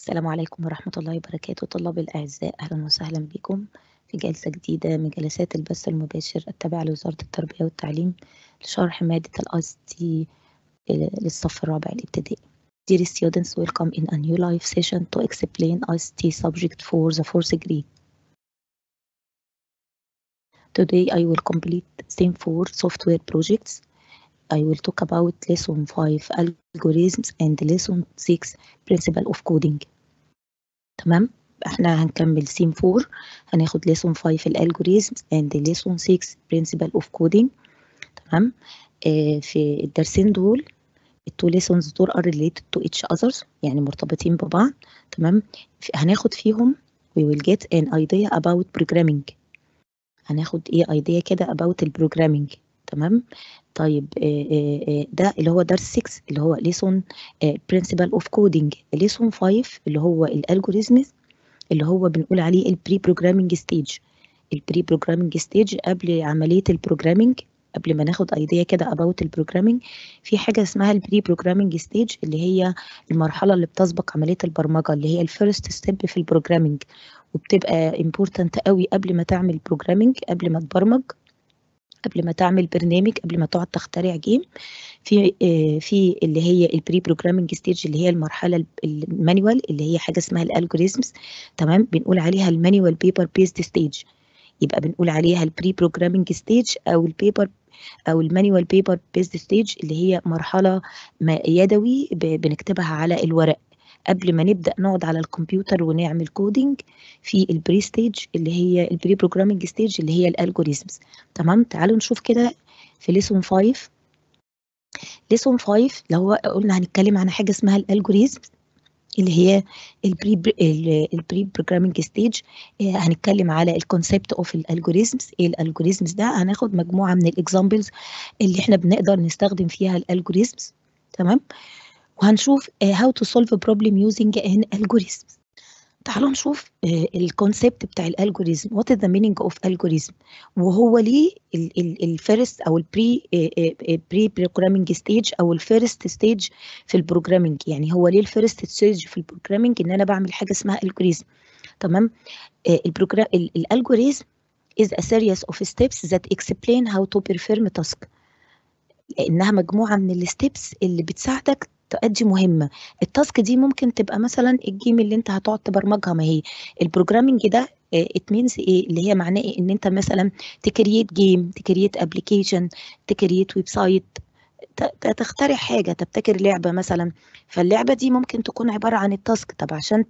السلام عليكم ورحمة الله وبركاته طلابي الأعزاء أهلا وسهلا بكم في جلسة جديدة من جلسات البث المباشر التابعة لوزارة التربية والتعليم لشرح مادة الأيس تي للصف الرابع الابتدائي Dear students, welcome in a new live session to explain ICT subject for the fourth grade. Today I will complete same four software projects I will talk about lesson 5 algorithms and lesson 6 principle of coding تمام احنا هنكمل سيم 4 هناخد lesson 5 algorithms and lesson 6 principle of coding تمام اه في الدرسين دول التو lessons دول are related to each others يعني مرتبطين ببعض تمام هناخد فيهم we will get an idea about programming هناخد ايه idea كده about البروجرامينج تمام طيب آه، آه، آه، ده اللي هو درس 6 اللي هو ليسون برنسبل اوف كودينج ليسون 5 اللي هو الالجوريزمز اللي هو بنقول عليه البري بروجرامنج ستيج البري بروجرامنج ستيج قبل عمليه البروجرامينج قبل ما ناخد ايديا كده اباوت البروجرامينج في حاجه اسمها البري programming ستيج اللي هي المرحله اللي بتسبق عمليه البرمجه اللي هي الفيرست ستيب في البروجرامينج وبتبقى امبورتنت قوي قبل ما تعمل بروجرامينج قبل ما تبرمج قبل ما تعمل برنامج قبل ما تقعد تخترع جيم في آه، في اللي هي البري بروجرامنج ستيج اللي هي المرحله المانيوال اللي هي حاجه اسمها الالجوريزمز تمام بنقول عليها المانيوال بيبر بيست ستيج يبقى بنقول عليها البري بروجرامنج ستيج او البيبر او المانيوال بيبر بيست ستيج اللي هي مرحله يدوي بنكتبها على الورق قبل ما نبدا نقعد على الكمبيوتر ونعمل كودينج في البري ستيج اللي هي البري بروجرامنج ستيج اللي هي الالجوريزمز تمام تعالوا نشوف كده في ليسون 5 ليسون 5 لو هو قلنا هنتكلم عن حاجه اسمها الالجوريزمز اللي هي البري البري بروجرامنج ستيج هنتكلم على الكونسبت اوف الالجوريزمز ايه الالجوريزمز ده هناخد مجموعه من الاكزامبلز اللي احنا بنقدر نستخدم فيها الالجوريزمز تمام آه وهنشوف هاو تو سولف بروبلم يوزنج ان algorithms تعالوا نشوف آه, الكونسبت بتاع الالجوريزم وات از ذا مينينج اوف الجوريزم وهو ليه الفيرست او البري بري بروجرامينج ستيج او الفيرست ستيج في البروجرامينج يعني هو ليه الفيرست ستيج في البروجرامينج ان انا بعمل حاجه اسمها الجوريزم تمام آه, الالجوريزم is a series of steps that explain how to perform task لانها مجموعه من الستبس اللي بتساعدك تؤدي مهمة التاسك دي ممكن تبقى مثلا الجيم اللي انت هتقعد تبرمجها ما هي البروجرامينج ده ات آه، مينز ايه اللي هي معناه ايه ان انت مثلا تكريت جيم تكريت ابلكيشن تكريت ويب سايت تخترع حاجة تبتكر لعبة مثلا فاللعبة دي ممكن تكون عبارة عن التاسك طب عشان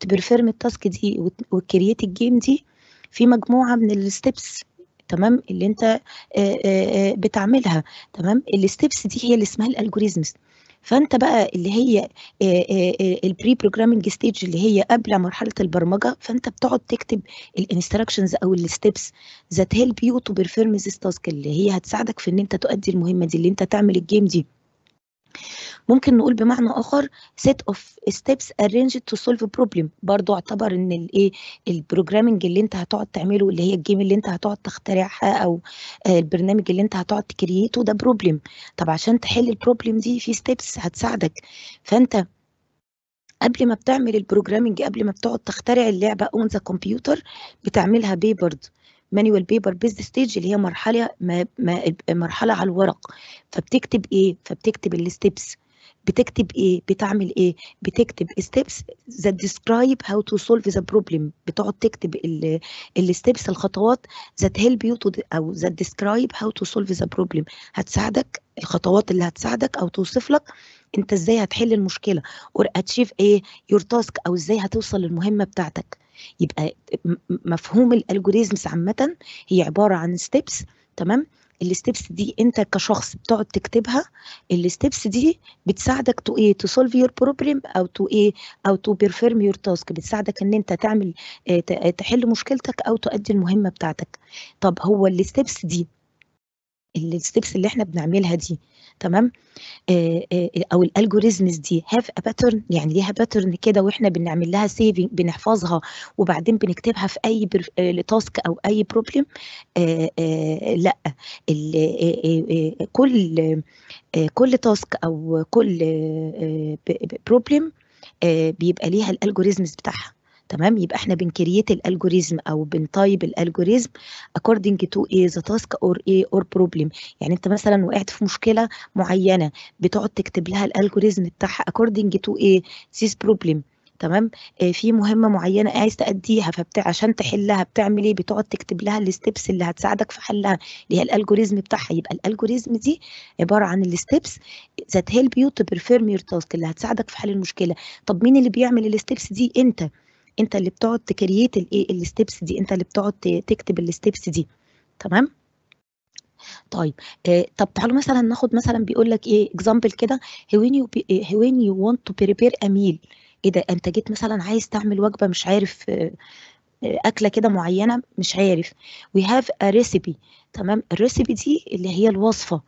تبرفيرم التاسك دي وتكريت الجيم دي في مجموعة من الستبس تمام اللي انت آه، آه، بتعملها تمام الستبس دي هي اللي اسمها الالجوريزمز فانت بقى اللي هي البري بروجرامنج ستيج اللي هي قبل مرحله البرمجه فانت بتقعد تكتب الانستراكشنز او الستبس ذات هيلب يو تو بيرفورم ذيس تاسك اللي هي هتساعدك في ان انت تؤدي المهمه دي اللي انت تعمل الجيم دي ممكن نقول بمعنى اخر set of steps arranged to solve a problem برضو اعتبر ان الايه البروجرامنج اللي انت هتقعد تعمله اللي هي الجيم اللي انت هتقعد تخترعها او آه، البرنامج اللي انت هتقعد تكريته ده بروبلم طب عشان تحل البروبلم دي في ستيبس هتساعدك فانت قبل ما بتعمل البروجرامنج قبل ما بتقعد تخترع اللعبه اون ذا كمبيوتر بتعملها بيه برضه مانيوال بيبر بيزد ستيج اللي هي مرحله ما ما مرحله على الورق فبتكتب ايه فبتكتب الستبس بتكتب ايه بتعمل ايه بتكتب ستيبس that describe how to solve the problem بتقعد تكتب الستبس الخطوات that help you to او that describe how to solve the problem هتساعدك الخطوات اللي هتساعدك او توصف لك انت ازاي هتحل المشكله or achieve ايه يور تاسك او ازاي هتوصل للمهمه بتاعتك يبقى مفهوم الالجوريزمز عامه هي عباره عن ستيبس تمام الستيبس دي انت كشخص بتقعد تكتبها الستيبس دي بتساعدك تو ايه تو سولف يور بروبلم او تو ايه او تو بيرفيرم يور تاسك بتساعدك ان انت تعمل آه، تحل مشكلتك او تؤدي المهمه بتاعتك طب هو الستيبس دي الستبس اللي احنا بنعملها دي تمام آه، آه، آه، او الالجوريزمز دي هاف ا باترن يعني ليها باترن كده واحنا بنعمل لها سيفنج بنحفظها وبعدين بنكتبها في اي تاسك او اي بروبلم لا كل كل تاسك او كل بروبلم بيبقى ليها الالجوريزمز بتاعها تمام يبقى احنا بنكرييت الالجوريزم او بنطيب الالجوريزم according to ايه ذا تاسك اور ايه اور بروبلم يعني انت مثلا وقعت في مشكله معينه بتقعد تكتب لها الالجوريزم بتاعها according to ايه ذيس بروبلم تمام آه في مهمه معينه عايز تاديها فبتاع عشان تحلها بتعمل ايه بتقعد تكتب لها الستبس اللي هتساعدك في حلها اللي هي الالجوريزم بتاعها يبقى الالجوريزم دي عباره عن الستبس ذات هيلب يو تو بيرفورم يور تاسك اللي هتساعدك في حل المشكله طب مين اللي بيعمل الستبس دي انت انت اللي بتقعد تكريت الايه الستبس دي انت اللي بتقعد تكتب الستبس دي تمام طيب آه طب تعالوا مثلا ناخد مثلا بيقول لك ايه اكزامبل كده هوين يو هوين يو وانت تو بريبير ا ميل ايه ده انت جيت مثلا عايز تعمل وجبه مش عارف آه, آه، اكله كده معينه مش عارف وي هاف ا ريسيبي تمام الريسيبي دي اللي هي الوصفه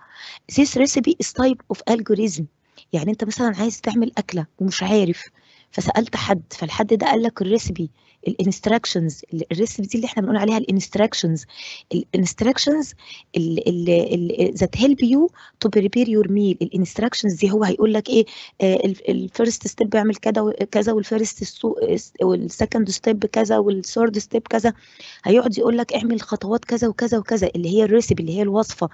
this recipe is type of algorithm يعني انت مثلا عايز تعمل اكله ومش عارف فسالت حد فالحد ده قال لك الريسبي الانستراكشنز الريسبي اللي احنا بنقول عليها الانستراكشنز الانستراكشنز ذات هيلب يو تو بريبير يور ميل الانستراكشنز دي هو هيقول لك ايه الفيرست ستيب اعمل كذا وكذا والفيرست والسكند ستيب كذا والثيرد ستيب كذا هيقعد يقول لك اعمل خطوات كذا وكذا وكذا اللي هي الريسبي اللي هي الوصفه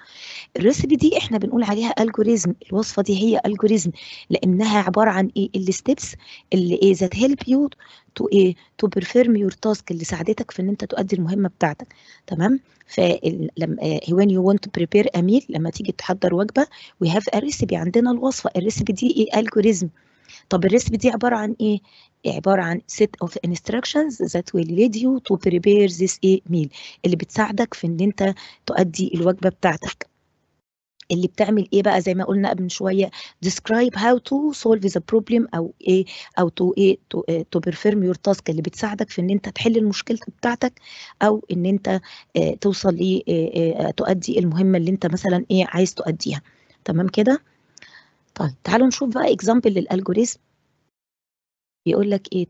الريسبي دي احنا بنقول عليها الجوريزم الوصفه دي هي الجوريزم لانها عباره عن ايه الستبس اللي ايه ذات هيلب يو تو ايه تو بيرفيرم يور تاسك اللي ساعدتك في ان انت تؤدي المهمه بتاعتك تمام فلما وين يو ونت بريبير اميل لما تيجي تحضر وجبه وي هاف ا ريسيبي عندنا الوصفه الريسبي دي ايه الجوريزم طب الريسبي دي عباره عن ايه؟ عباره عن set of instructions that will lead you to prepare this ايه meal اللي بتساعدك في ان انت تؤدي الوجبه بتاعتك. اللي بتعمل ايه بقى زي ما قلنا قبل شويه describe how to solve the problem او ايه او to ايه to, إيه perform your task اللي بتساعدك في ان انت تحل المشكله بتاعتك او ان انت آه، توصل ل إيه آه، آه، تؤدي المهمه اللي انت مثلا ايه عايز تؤديها تمام كده طيب تعالوا نشوف بقى اكزامبل للالجوريزم بيقول لك ايه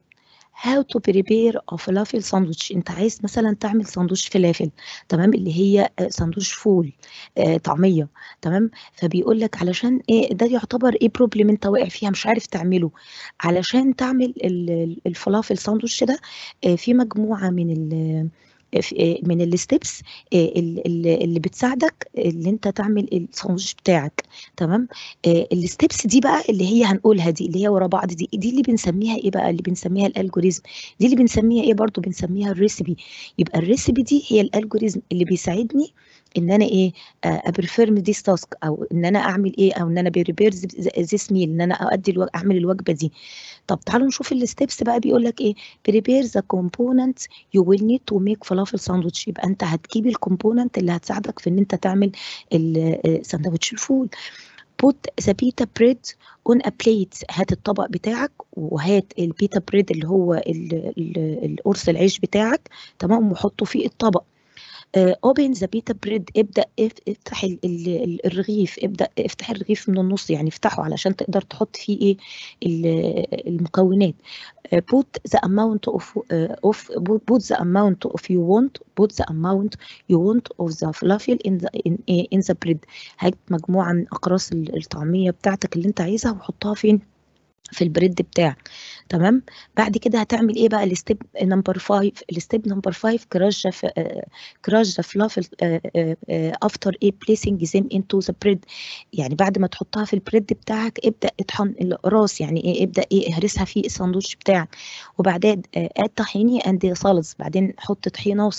هاو تو بريبير ا فلافل ساندوتش انت عايز مثلا تعمل ساندوتش فلافل تمام اللي هي آه، ساندوتش فول آه، طعميه تمام فبيقول لك علشان ايه ده يعتبر ايه بروبلم انت واقع فيها مش عارف تعمله علشان تعمل الفلافل ساندوتش ده آه، في مجموعه من إيه، من الستبس إيه، اللي بتساعدك اللي انت تعمل الصنج بتاعك تمام إيه، الستبس دي بقى اللي هي هنقولها دي اللي هي ورا بعض دي دي اللي بنسميها ايه بقى اللي بنسميها الالجوريزم دي اللي بنسميها ايه برضو بنسميها الريسبي يبقى الريسبي دي هي الالجوريزم اللي بيساعدني ان انا ايه ابرفيرم ديس تاسك او ان انا اعمل ايه او ان انا بريبير ذيس ميل ان انا اؤدي اعمل الوجبه دي طب تعالوا نشوف الستبس بقى بيقول لك ايه بريبير ذا كومبوننت يو ويل نيد تو ميك فلافل ساندوتش يبقى انت هتجيب الكومبوننت اللي هتساعدك في ان انت تعمل الساندوتش آه، الفول بوت ذا بيتا بريد اون ا بليت هات الطبق بتاعك وهات البيتا بريد اللي هو القرص العيش بتاعك تمام وحطه في الطبق اوبن ذا بيتا بريد ابدا افتح الرغيف ابدا افتح الرغيف من النص يعني افتحه علشان تقدر تحط فيه ايه المكونات آه، put the amount of اوف آه، put the amount of you want put the amount you want of the فلافل ان ذا in, in the bread هات مجموعه من اقراص الطعميه بتاعتك اللي انت عايزها وحطها فين في البريد بتاعك تمام بعد كده هتعمل ايه بقى الستيب نمبر 5 الستيب نمبر 5 كراش ذا كراش ذا فلافل افتر ايه بليسنج زيم انتو ذا بريد يعني بعد ما تحطها في البريد بتاعك ابدا اطحن الاقراص يعني ايه ابدا ايه اهرسها في الساندوتش بتاعك وبعدين اد آه، طحيني اند سالز بعدين حط طحينه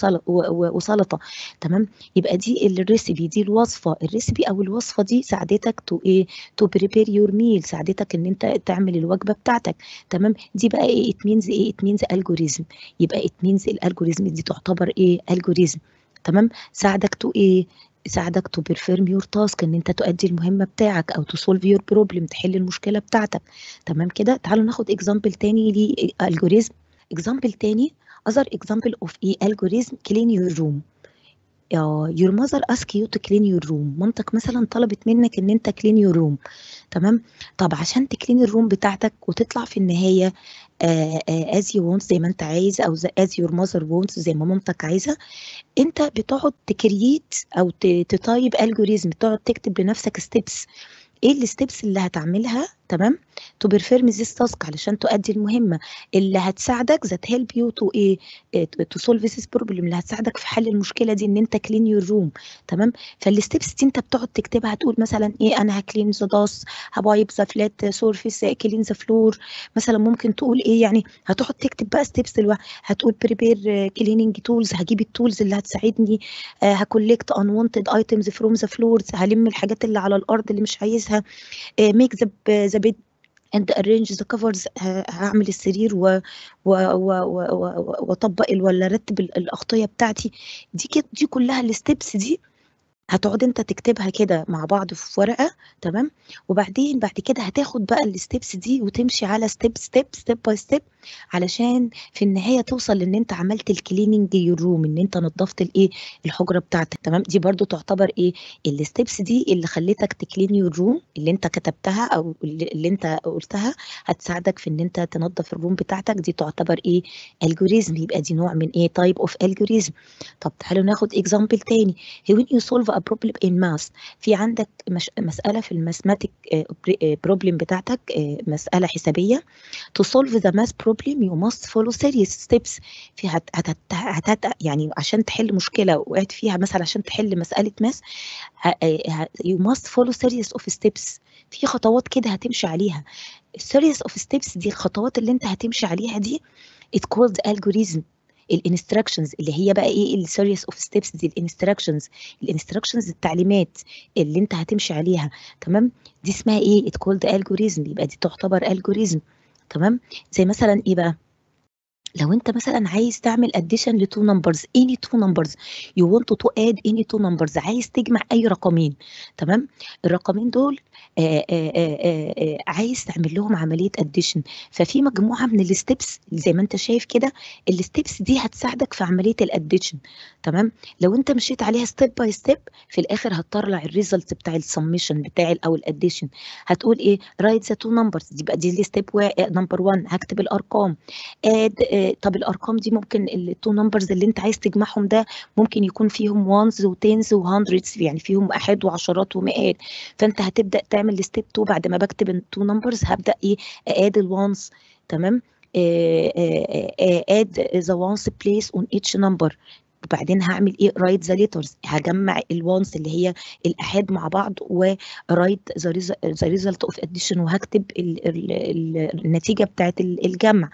وسلطه تمام يبقى دي الريسبي دي الوصفه الريسبي او الوصفه دي ساعدتك تو ايه تو بريبير يور ميل ساعدتك ان انت تعمل تعمل الوجبه بتاعتك تمام دي بقى ايه ات مينز ايه ات مينز الجوريزم يبقى ات مينز الالجوريزم دي تعتبر ايه الجوريزم تمام ساعدك تو ايه يساعدك تو بيرفيرم يور تاسك ان انت تؤدي المهمه بتاعك او تسولف يور بروبلم تحل المشكله بتاعتك تمام كده تعالوا ناخد اكزامبل تاني لالجوريزم اكزامبل تاني اذر اكزامبل اوف ايه الجوريزم كلين يور روم آه، your mother ask you to clean your room مامتك مثلا طلبت منك ان انت clean your room تمام طب عشان تكلين الروم بتاعتك وتطلع في النهايه آه، آه، as you want زي ما انت عايز او as your mother wants زي ما مامتك عايزه انت بتقعد تكريت او تطيب الجوريزم تقعد تكتب لنفسك ستيبس ايه الستبس اللي هتعملها تمام تو بيرفيرم ذيس تاسك علشان تؤدي المهمه اللي هتساعدك ذات هيلب يو تو ايه تو سولف ذيس بروبلم اللي هتساعدك في حل المشكله دي ان انت كلين يور روم تمام فالستبس دي انت بتقعد تكتبها هتقول مثلا ايه انا هكلين ذا داس هبايب ذا فلات سورفيس كلين ذا فلور مثلا ممكن تقول ايه يعني هتقعد تكتب بقى ستبس هتقول بريبير كليننج تولز هجيب التولز اللي هتساعدني هكولكت وونتد ايتمز فروم ذا فلورز هلم الحاجات اللي على الارض اللي مش عايزها ميك آه، ذا بيد اند arrange the covers هعمل السرير و واطبق ولا ارتب الاغطيه بتاعتي دي دي كلها الستبس دي هتقعد أنت تكتبها كده مع بعض في ورقة تمام، وبعدين بعد كده هتاخد بقى الستبس دي وتمشي على ستيب ستيب ستيب باي ستيب علشان في النهاية توصل لإن أنت عملت يور روم إن أنت نضفت الإيه، الحجرة بتاعتك تمام، دي برضه تعتبر إيه، الستبس دي اللي خلتك تكلين يور روم اللي أنت كتبتها أو اللي أنت قلتها هتساعدك في إن أنت تنضف الروم بتاعتك دي تعتبر إيه، الجوريزم يبقى دي نوع من إيه تايب اوف الجوريزم طب تعالوا ناخد اكزامبل تاني وين يو سولف a problem in math في عندك مش مسألة في الماثماتيك آه، آه، problem بتاعتك آه، مسألة حسابية to solve the math problem you must follow series steps في هت هت هت يعني عشان تحل مشكلة وقعت فيها مثلا عشان تحل مسألة math you must follow series of steps في خطوات كده هتمشي عليها series of steps دي الخطوات اللي انت هتمشي عليها دي it's called algorithm الانستراكشنز اللي هي بقى ايه السيريس اوف ستيبس دي الانستراكشنز الانستراكشنز التعليمات اللي انت هتمشي عليها تمام دي اسمها ايه ات كولد الجوريزم يبقى دي تعتبر الجوريزم تمام زي مثلا ايه بقى لو انت مثلا عايز تعمل اديشن لتو نمبرز اني تو نمبرز يو ونت تو اد اني تو نمبرز عايز تجمع اي رقمين تمام الرقمين دول آآ آه، آآ آه، آآ آه، عايز تعمل لهم عمليه اديشن ففي مجموعه من الستبس زي ما انت شايف كده الستبس دي هتساعدك في عمليه الاديشن تمام لو انت مشيت عليها ستيب باي ستيب في الاخر هتطلع الريزلت بتاع السمشن بتاع او الاديشن هتقول ايه رايت ذا تو نمبرز يبقى دي, دي ستيب نمبر 1 هكتب الارقام اد طب الارقام دي ممكن التو نمبرز اللي انت عايز تجمعهم ده ممكن يكون فيهم وانز وتنز وهندردز يعني فيهم احاد وعشرات ومئات فانت هتبدا تعمل ستيب 2 بعد ما بكتب التو نمبرز هبدا ايه اقاد الوانز تمام آه، آه، آه، اد ذا وانز بليس اون ايتش نمبر وبعدين هعمل ايه رايت ذا ليترز هجمع الوانس اللي هي الاحاد مع بعض ورايت ذا ريزلت اوف اديشن وهكتب النتيجه بتاعت الجمع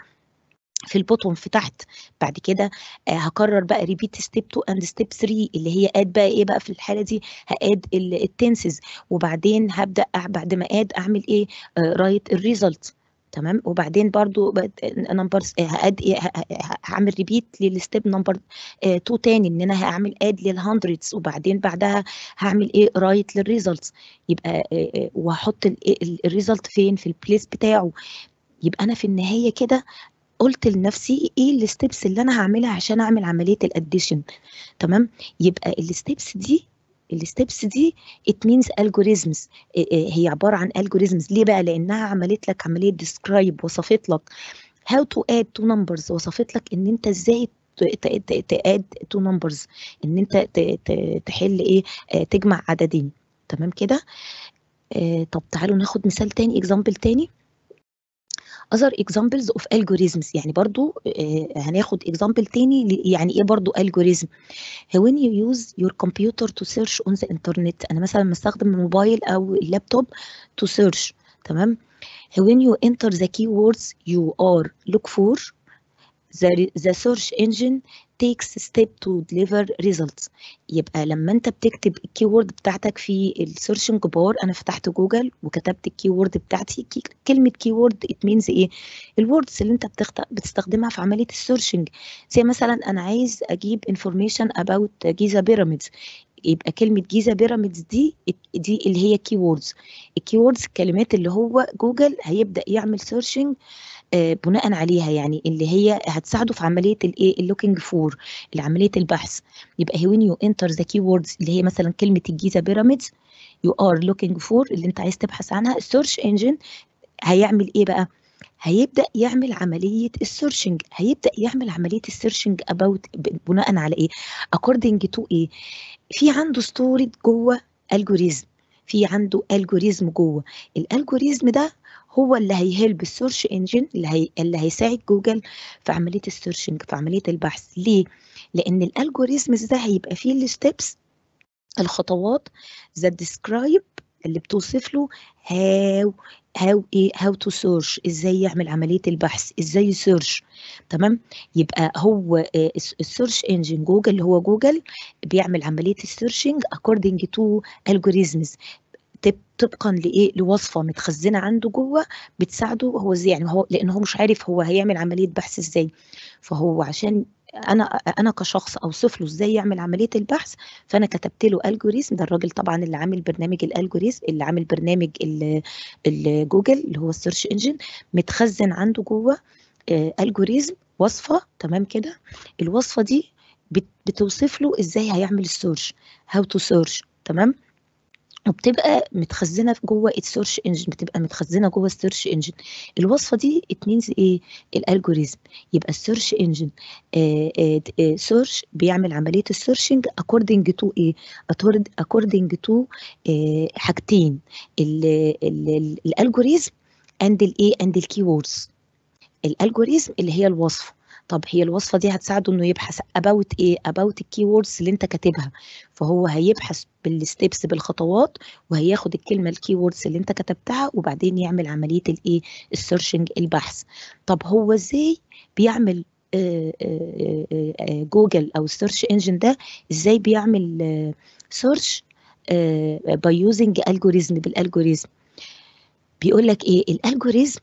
في البوتوم في تحت بعد كده آه، هكرر بقى ريبيت ستيب 2 اند ستيب 3 اللي هي اد بقى ايه بقى في الحاله دي هاد التنسز وبعدين هبدا بعد ما اد اعمل ايه رايت آه، الريزلت تمام وبعدين برضو نمبر آه، هاد إيه؟ هعمل ريبيت للستيب نمبر 2 تاني ان انا هعمل اد للهندردز وبعدين بعدها هعمل ايه رايت للريزلتس يبقى واحط الريزلت فين في البليس بتاعه يبقى انا في النهايه كده قلت لنفسي ايه الستبس اللي انا هعملها عشان اعمل عمليه الاديشن تمام يبقى الستبس دي الستبس دي ات مينز الجوريزمز هي عباره عن الجوريزمز ليه بقى لانها عملت لك عمليه ديسكرايب وصفت لك هاو تو اد تو نمبرز وصفت لك ان انت ازاي تاد تو نمبرز ان انت تحل ايه تجمع عددين تمام كده طب تعالوا ناخد مثال تاني اكزامبل تاني other examples of algorithms يعني برضو هناخد example تاني يعني ايه برضو algorithm when you use your computer to search on the internet انا مثلا مستخدم الموبايل او اللابتوب to search تمام when you enter the keywords you are look for the, the search engine takes step to deliver results يبقى لما انت بتكتب الكيورد بتاعتك في السيرشنج بار انا فتحت جوجل وكتبت الكيورد بتاعتي كلمه كيورد ات مينز ايه الوردز اللي انت بتستخدمها في عمليه السيرشنج زي مثلا انا عايز اجيب انفورميشن اباوت جيزا بيراميدز يبقى كلمه جيزه بيراميدز دي دي اللي هي كي ووردز الكي ووردز الكلمات اللي هو جوجل هيبدا يعمل سيرشنج آه، بناء عليها يعني اللي هي هتساعده في عمليه الايه اللوكينج فور عمليه البحث يبقى وين يو انتر ذا كي ووردز اللي هي مثلا كلمه الجيزه بيراميدز يو ار لوكينج فور اللي انت عايز تبحث عنها السيرش انجن هيعمل ايه بقى هيبدا يعمل عمليه السيرشنج هيبدا يعمل عمليه السيرشنج اباوت بناء على ايه اكوردنج تو ايه في عنده ستورج جوه الجوريزم في عنده الجوريزم جوه الالجوريزم ده هو اللي هيهلب السيرش انجن اللي, هي... اللي هيساعد جوجل في عمليه السيرشنج في عمليه البحث ليه لان الالجوريزمز ده هيبقى فيه الستبس الخطوات ذا ديسكرايب اللي بتوصف له هاو هاو ايه هاو تو سيرش ازاي يعمل عمليه البحث ازاي سيرش تمام يبقى هو آه، السيرش انجن جوجل اللي هو جوجل بيعمل عمليه السيرشنج اكوردنج تو الجوريزمز طبقا لايه لوصفه متخزنه عنده جوه بتساعده هو ازاي يعني هو لان هو مش عارف هو هيعمل عمليه بحث ازاي فهو عشان انا انا كشخص اوصف له ازاي يعمل عمليه البحث فانا كتبت له الجوريزم ده الراجل طبعا اللي عامل برنامج الالجوريزم اللي عامل برنامج الجوجل اللي هو السيرش انجن متخزن عنده جوه الجوريزم آه، وصفه تمام كده الوصفه دي بتوصف له ازاي هيعمل السيرش هاو تو سيرش تمام وبتبقى متخزنه جوه السيرش انجن بتبقى متخزنه جوه السيرش انجن الوصفه دي اتمينز ايه الالجوريزم يبقى السيرش انجن سيرش بيعمل عمليه السيرشنج اكوردنج تو ايه اكوردنج آه، تو حاجتين الالجوريزم اند الايه اند الكي ووردز الالجوريزم اللي هي الوصفه طب هي الوصفه دي هتساعده انه يبحث اباوت ايه اباوت الكي ووردز اللي انت كاتبها فهو هيبحث بالستبس بالخطوات وهياخد الكلمه الكي ووردز اللي انت كتبتها وبعدين يعمل عمليه الايه السيرشنج البحث طب هو ازاي بيعمل جوجل آه، آه، آه، او السيرش انجن ده ازاي بيعمل سيرش باي يوزنج الجوريزم بالالجوريزم بيقول لك ايه الالجوريزم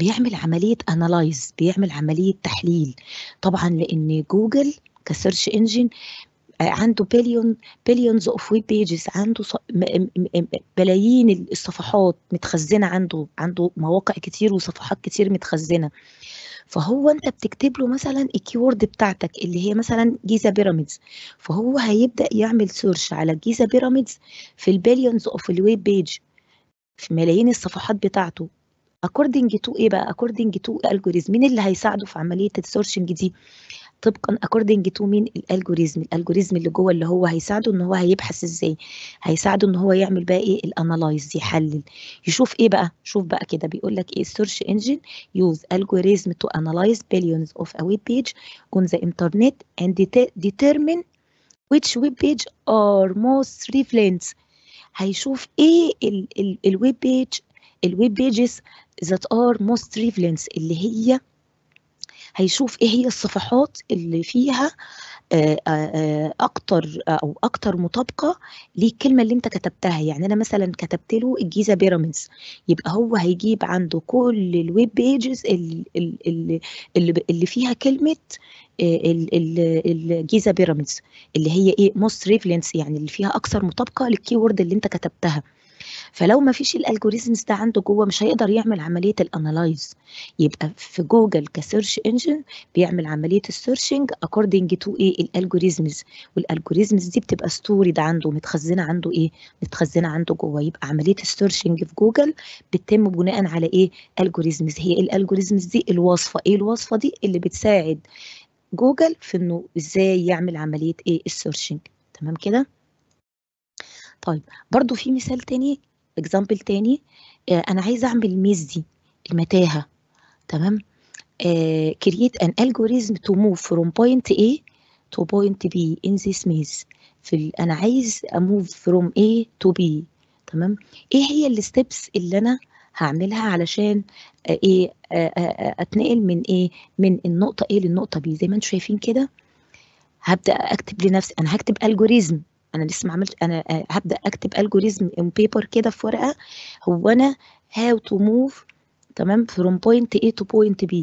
بيعمل عملية أنالايز بيعمل عملية تحليل طبعا لأن جوجل كسيرش انجن عنده بليون بليونز اوف ويب بيجز عنده بلايين الصفحات متخزنه عنده عنده مواقع كتير وصفحات كتير متخزنه فهو انت بتكتب له مثلا الكيورد بتاعتك اللي هي مثلا جيزه بيراميدز فهو هيبدا يعمل سيرش على جيزه بيراميدز في البليونز اوف الويب بيج في ملايين الصفحات بتاعته according to ايه بقى according to algorithm مين اللي هيساعده في عمليه السورشنج دي طبقا according to مين الالجوريزم الالجوريزم اللي جوه اللي هو هيساعده ان هو هيبحث ازاي هيساعده ان هو يعمل بقى ايه الانالايز يحلل يشوف ايه بقى شوف بقى كده بيقول لك ايه السيرش انجن يوز الجوريزم تو انالايز بليونز اوف a web page on the internet and determine which web page are most relevant هيشوف ايه الويب بيج الويب بيجز ذات ار موست ريفلنس اللي هي هيشوف ايه هي الصفحات اللي فيها آه، آه، آه، اكتر او اكتر مطابقه للكلمه اللي انت كتبتها يعني انا مثلا كتبت له الجيزه بيراميدز يبقى هو هيجيب عنده كل الويب بيجز اللي, اللي فيها كلمه الجيزه بيراميدز اللي هي ايه موست ريفلنس يعني اللي فيها اكثر مطابقه للكي وورد اللي انت كتبتها فلو ما فيش الالجوريزمز ده عنده جوه مش هيقدر يعمل عمليه الانالايز يبقى في جوجل كسيرش انجن بيعمل عمليه السيرشنج اكوردنج تو ايه الالجوريزمز والالجوريزمز دي بتبقى ستوري ده عنده متخزنه عنده ايه متخزنه عنده جوه يبقى عمليه السيرشنج في جوجل بتتم بناء على ايه الالجوريزمز هي الالجوريزمز دي الوصفه ايه الوصفه دي اللي بتساعد جوجل في انه ازاي يعمل عمليه ايه السيرشنج تمام كده طيب برضو في مثال تاني اكزامبل تاني آه، انا عايزه اعمل ميز دي المتاهه تمام كرييت ان الجوريزم تو موف فروم بوينت point A to point B in this maze في انا عايز اموف فروم A تو B تمام ايه هي الستبس اللي انا هعملها علشان آه، ايه آه، اتنقل من ايه من النقطه ايه للنقطه بي زي ما انتم شايفين كده هبدا اكتب لنفسي انا هكتب الجوريزم انا لسه ما عملت انا آه، هبدا اكتب الجوريزم ان بيبر كده في ورقه هو انا هاو تو موف تمام فروم بوينت A تو بوينت B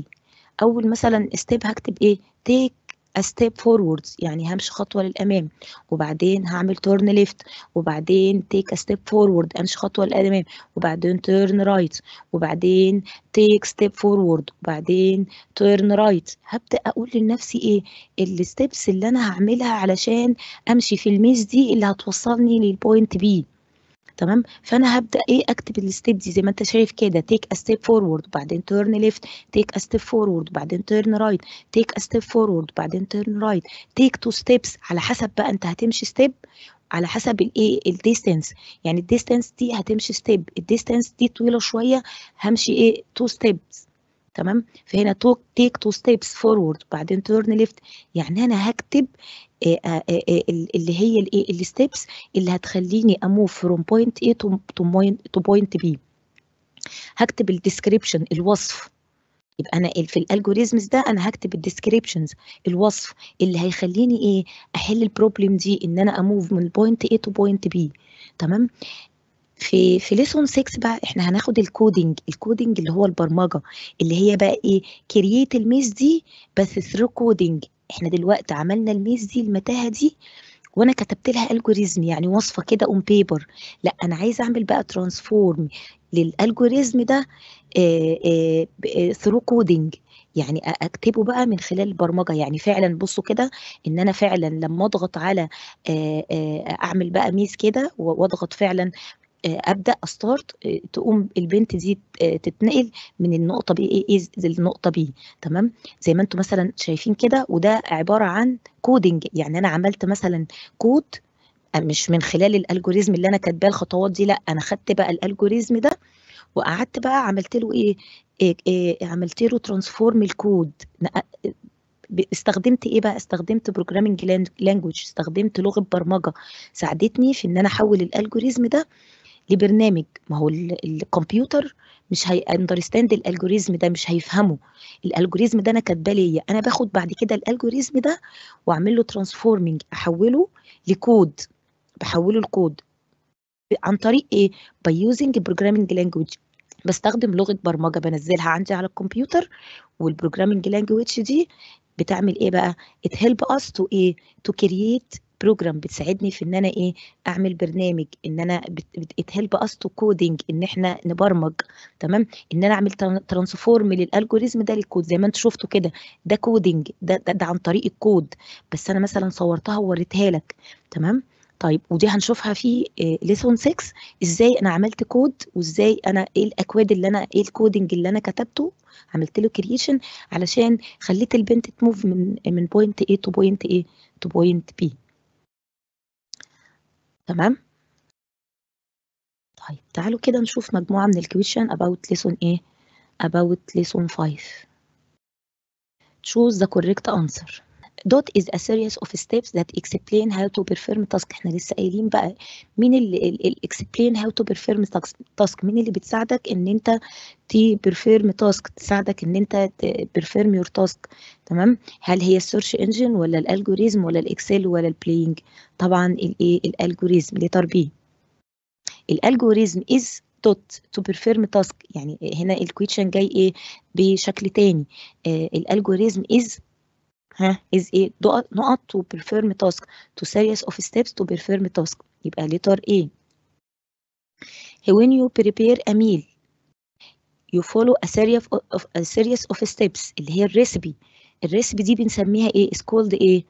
اول مثلا ستيب هكتب ايه تيك ستيب فوروردز يعني همشي خطوه للامام وبعدين هعمل تورن ليفت وبعدين تيك ستيب فورورد امشي خطوه للامام وبعدين تورن رايت right. وبعدين تيك ستيب فورورد وبعدين تورن رايت right. هبدا اقول لنفسي ايه الستبس اللي انا هعملها علشان امشي في الميز دي اللي هتوصلني للبوينت بي تمام فانا هبدا ايه اكتب الستيب دي زي ما انت شايف كده تيك ا ستيب فورورد وبعدين تيرن ليفت تيك ا ستيب فورورد وبعدين تيرن رايت تيك ا ستيب فورورد وبعدين تيرن رايت تيك تو ستيبس على حسب بقى انت هتمشي ستيب على حسب الايه الديستنس يعني الديستنس دي هتمشي ستيب الديستنس دي طويله شويه همشي ايه تو ستيبس تمام فهنا توك تيك تو ستيبس فورورد وبعدين تورن ليفت يعني انا هكتب آه، آه، آه، اللي هي الايه الستيبس اللي هتخليني اموف فروم بوينت اي تو بوينت بي هكتب الديسكريبشن الوصف يبقى انا في الالجوريزمز ده انا هكتب الديسكريبشنز الوصف اللي هيخليني ايه احل البروبلم دي ان انا اموف من بوينت اي تو بوينت بي تمام في في ليسون 6 بقى احنا هناخد الكودينج الكودينج اللي هو البرمجه اللي هي بقى ايه كرييت الميز دي بس ثرو كودينج احنا دلوقتي عملنا الميز دي المتاهه دي وانا كتبت لها الجوريزم يعني وصفه كده اون بيبر لا انا عايزه اعمل بقى ترانسفورم للالجوريزم ده ثرو آه، كودينج آه، آه، يعني اكتبه بقى من خلال البرمجه يعني فعلا بصوا كده ان انا فعلا لما اضغط على اعمل بقى ميز كده واضغط فعلا آه، ابدا استارت آه، تقوم البنت دي آه، تتنقل من النقطه ب ايه للنقطه بي تمام زي ما انتم مثلا شايفين كده وده عباره عن كودنج يعني انا عملت مثلا كود مش من خلال الالجوريزم اللي انا كاتباه الخطوات دي لا انا خدت بقى الالجوريزم ده وقعدت بقى عملت له ايه, إيه, إيه عملت له ترانسفورم الكود استخدمت ايه بقى استخدمت بروجرامنج لانجويج استخدمت لغه برمجه ساعدتني في ان انا احول الالجوريزم ده لبرنامج ما هو الكمبيوتر مش هي اندرستاند الالجوريزم ده مش هيفهمه الالجوريزم ده انا كاتباه ليا انا باخد بعد كده الالجوريزم ده واعمل له ترانسفورمنج احوله لكود بحوله لكود عن طريق ايه يوزنج بروجرامينج لانجويج بستخدم لغه برمجه بنزلها عندي على الكمبيوتر والبروجرامينج لانجويج دي بتعمل ايه بقى ات هيلب اس تو ايه تو كرييت بروجرام بتساعدني في ان انا ايه اعمل برنامج ان انا بتهلب اس تو كودنج ان احنا نبرمج تمام ان انا اعمل ترانسفورم للالجوريزم ده للكود زي ما انتم شفتوا كده ده كودنج ده, ده, ده عن طريق الكود بس انا مثلا صورتها ووريتها لك تمام طيب ودي هنشوفها في ليسون آه، 6 ازاي انا عملت كود وازاي انا ايه الاكواد اللي انا ايه الكودنج اللي انا كتبته عملت له كرييشن علشان خليت البنت تموف من من بوينت ايه تو بوينت ايه تو بوينت بي تمام؟ طيب تعالوا كده نشوف مجموعة من الكويشن about lesson ايه؟ about lesson 5 choose the correct answer دوت از ا سيريس اوف ستيبس ذات اكسبلين هاو تو بيرفورم تاسك احنا لسه قايلين بقى مين اللي اكسبلين هاو تو بيرفورم تاسك مين اللي بتساعدك ان انت تي بيرفورم تاسك تساعدك ان انت بيرفورم يور تاسك تمام هل هي السيرش انجن ولا الالجوريزم ولا الاكسل ولا البلاينج طبعا الايه الالجوريزم لتر بي الالجوريزم از دوت تو بيرفورم تاسك يعني هنا الكويشن جاي ايه بشكل تاني آه الالجوريزم از ها is ايه نقط to perform task to series of steps to perform task يبقى letter A when you prepare a meal you follow a series of, of a series of steps اللي هي الريسبي الريسبي دي بنسميها ايه is called ايه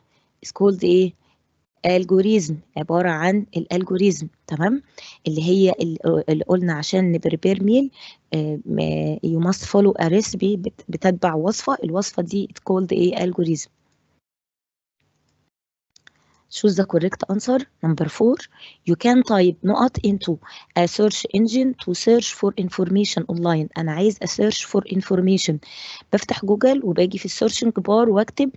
is called ايه الجوريزم عباره عن الالجوريزم تمام اللي هي اللي قلنا عشان نبريبير ميل يو ماست فولو ا ريسبي بتتبع وصفه الوصفه دي اتكولد ايه الجوريزم choose the correct answer number four you can type نقط into a search engine to search for information online انا عايز a search for information بفتح جوجل وباجي في searching bar واكتب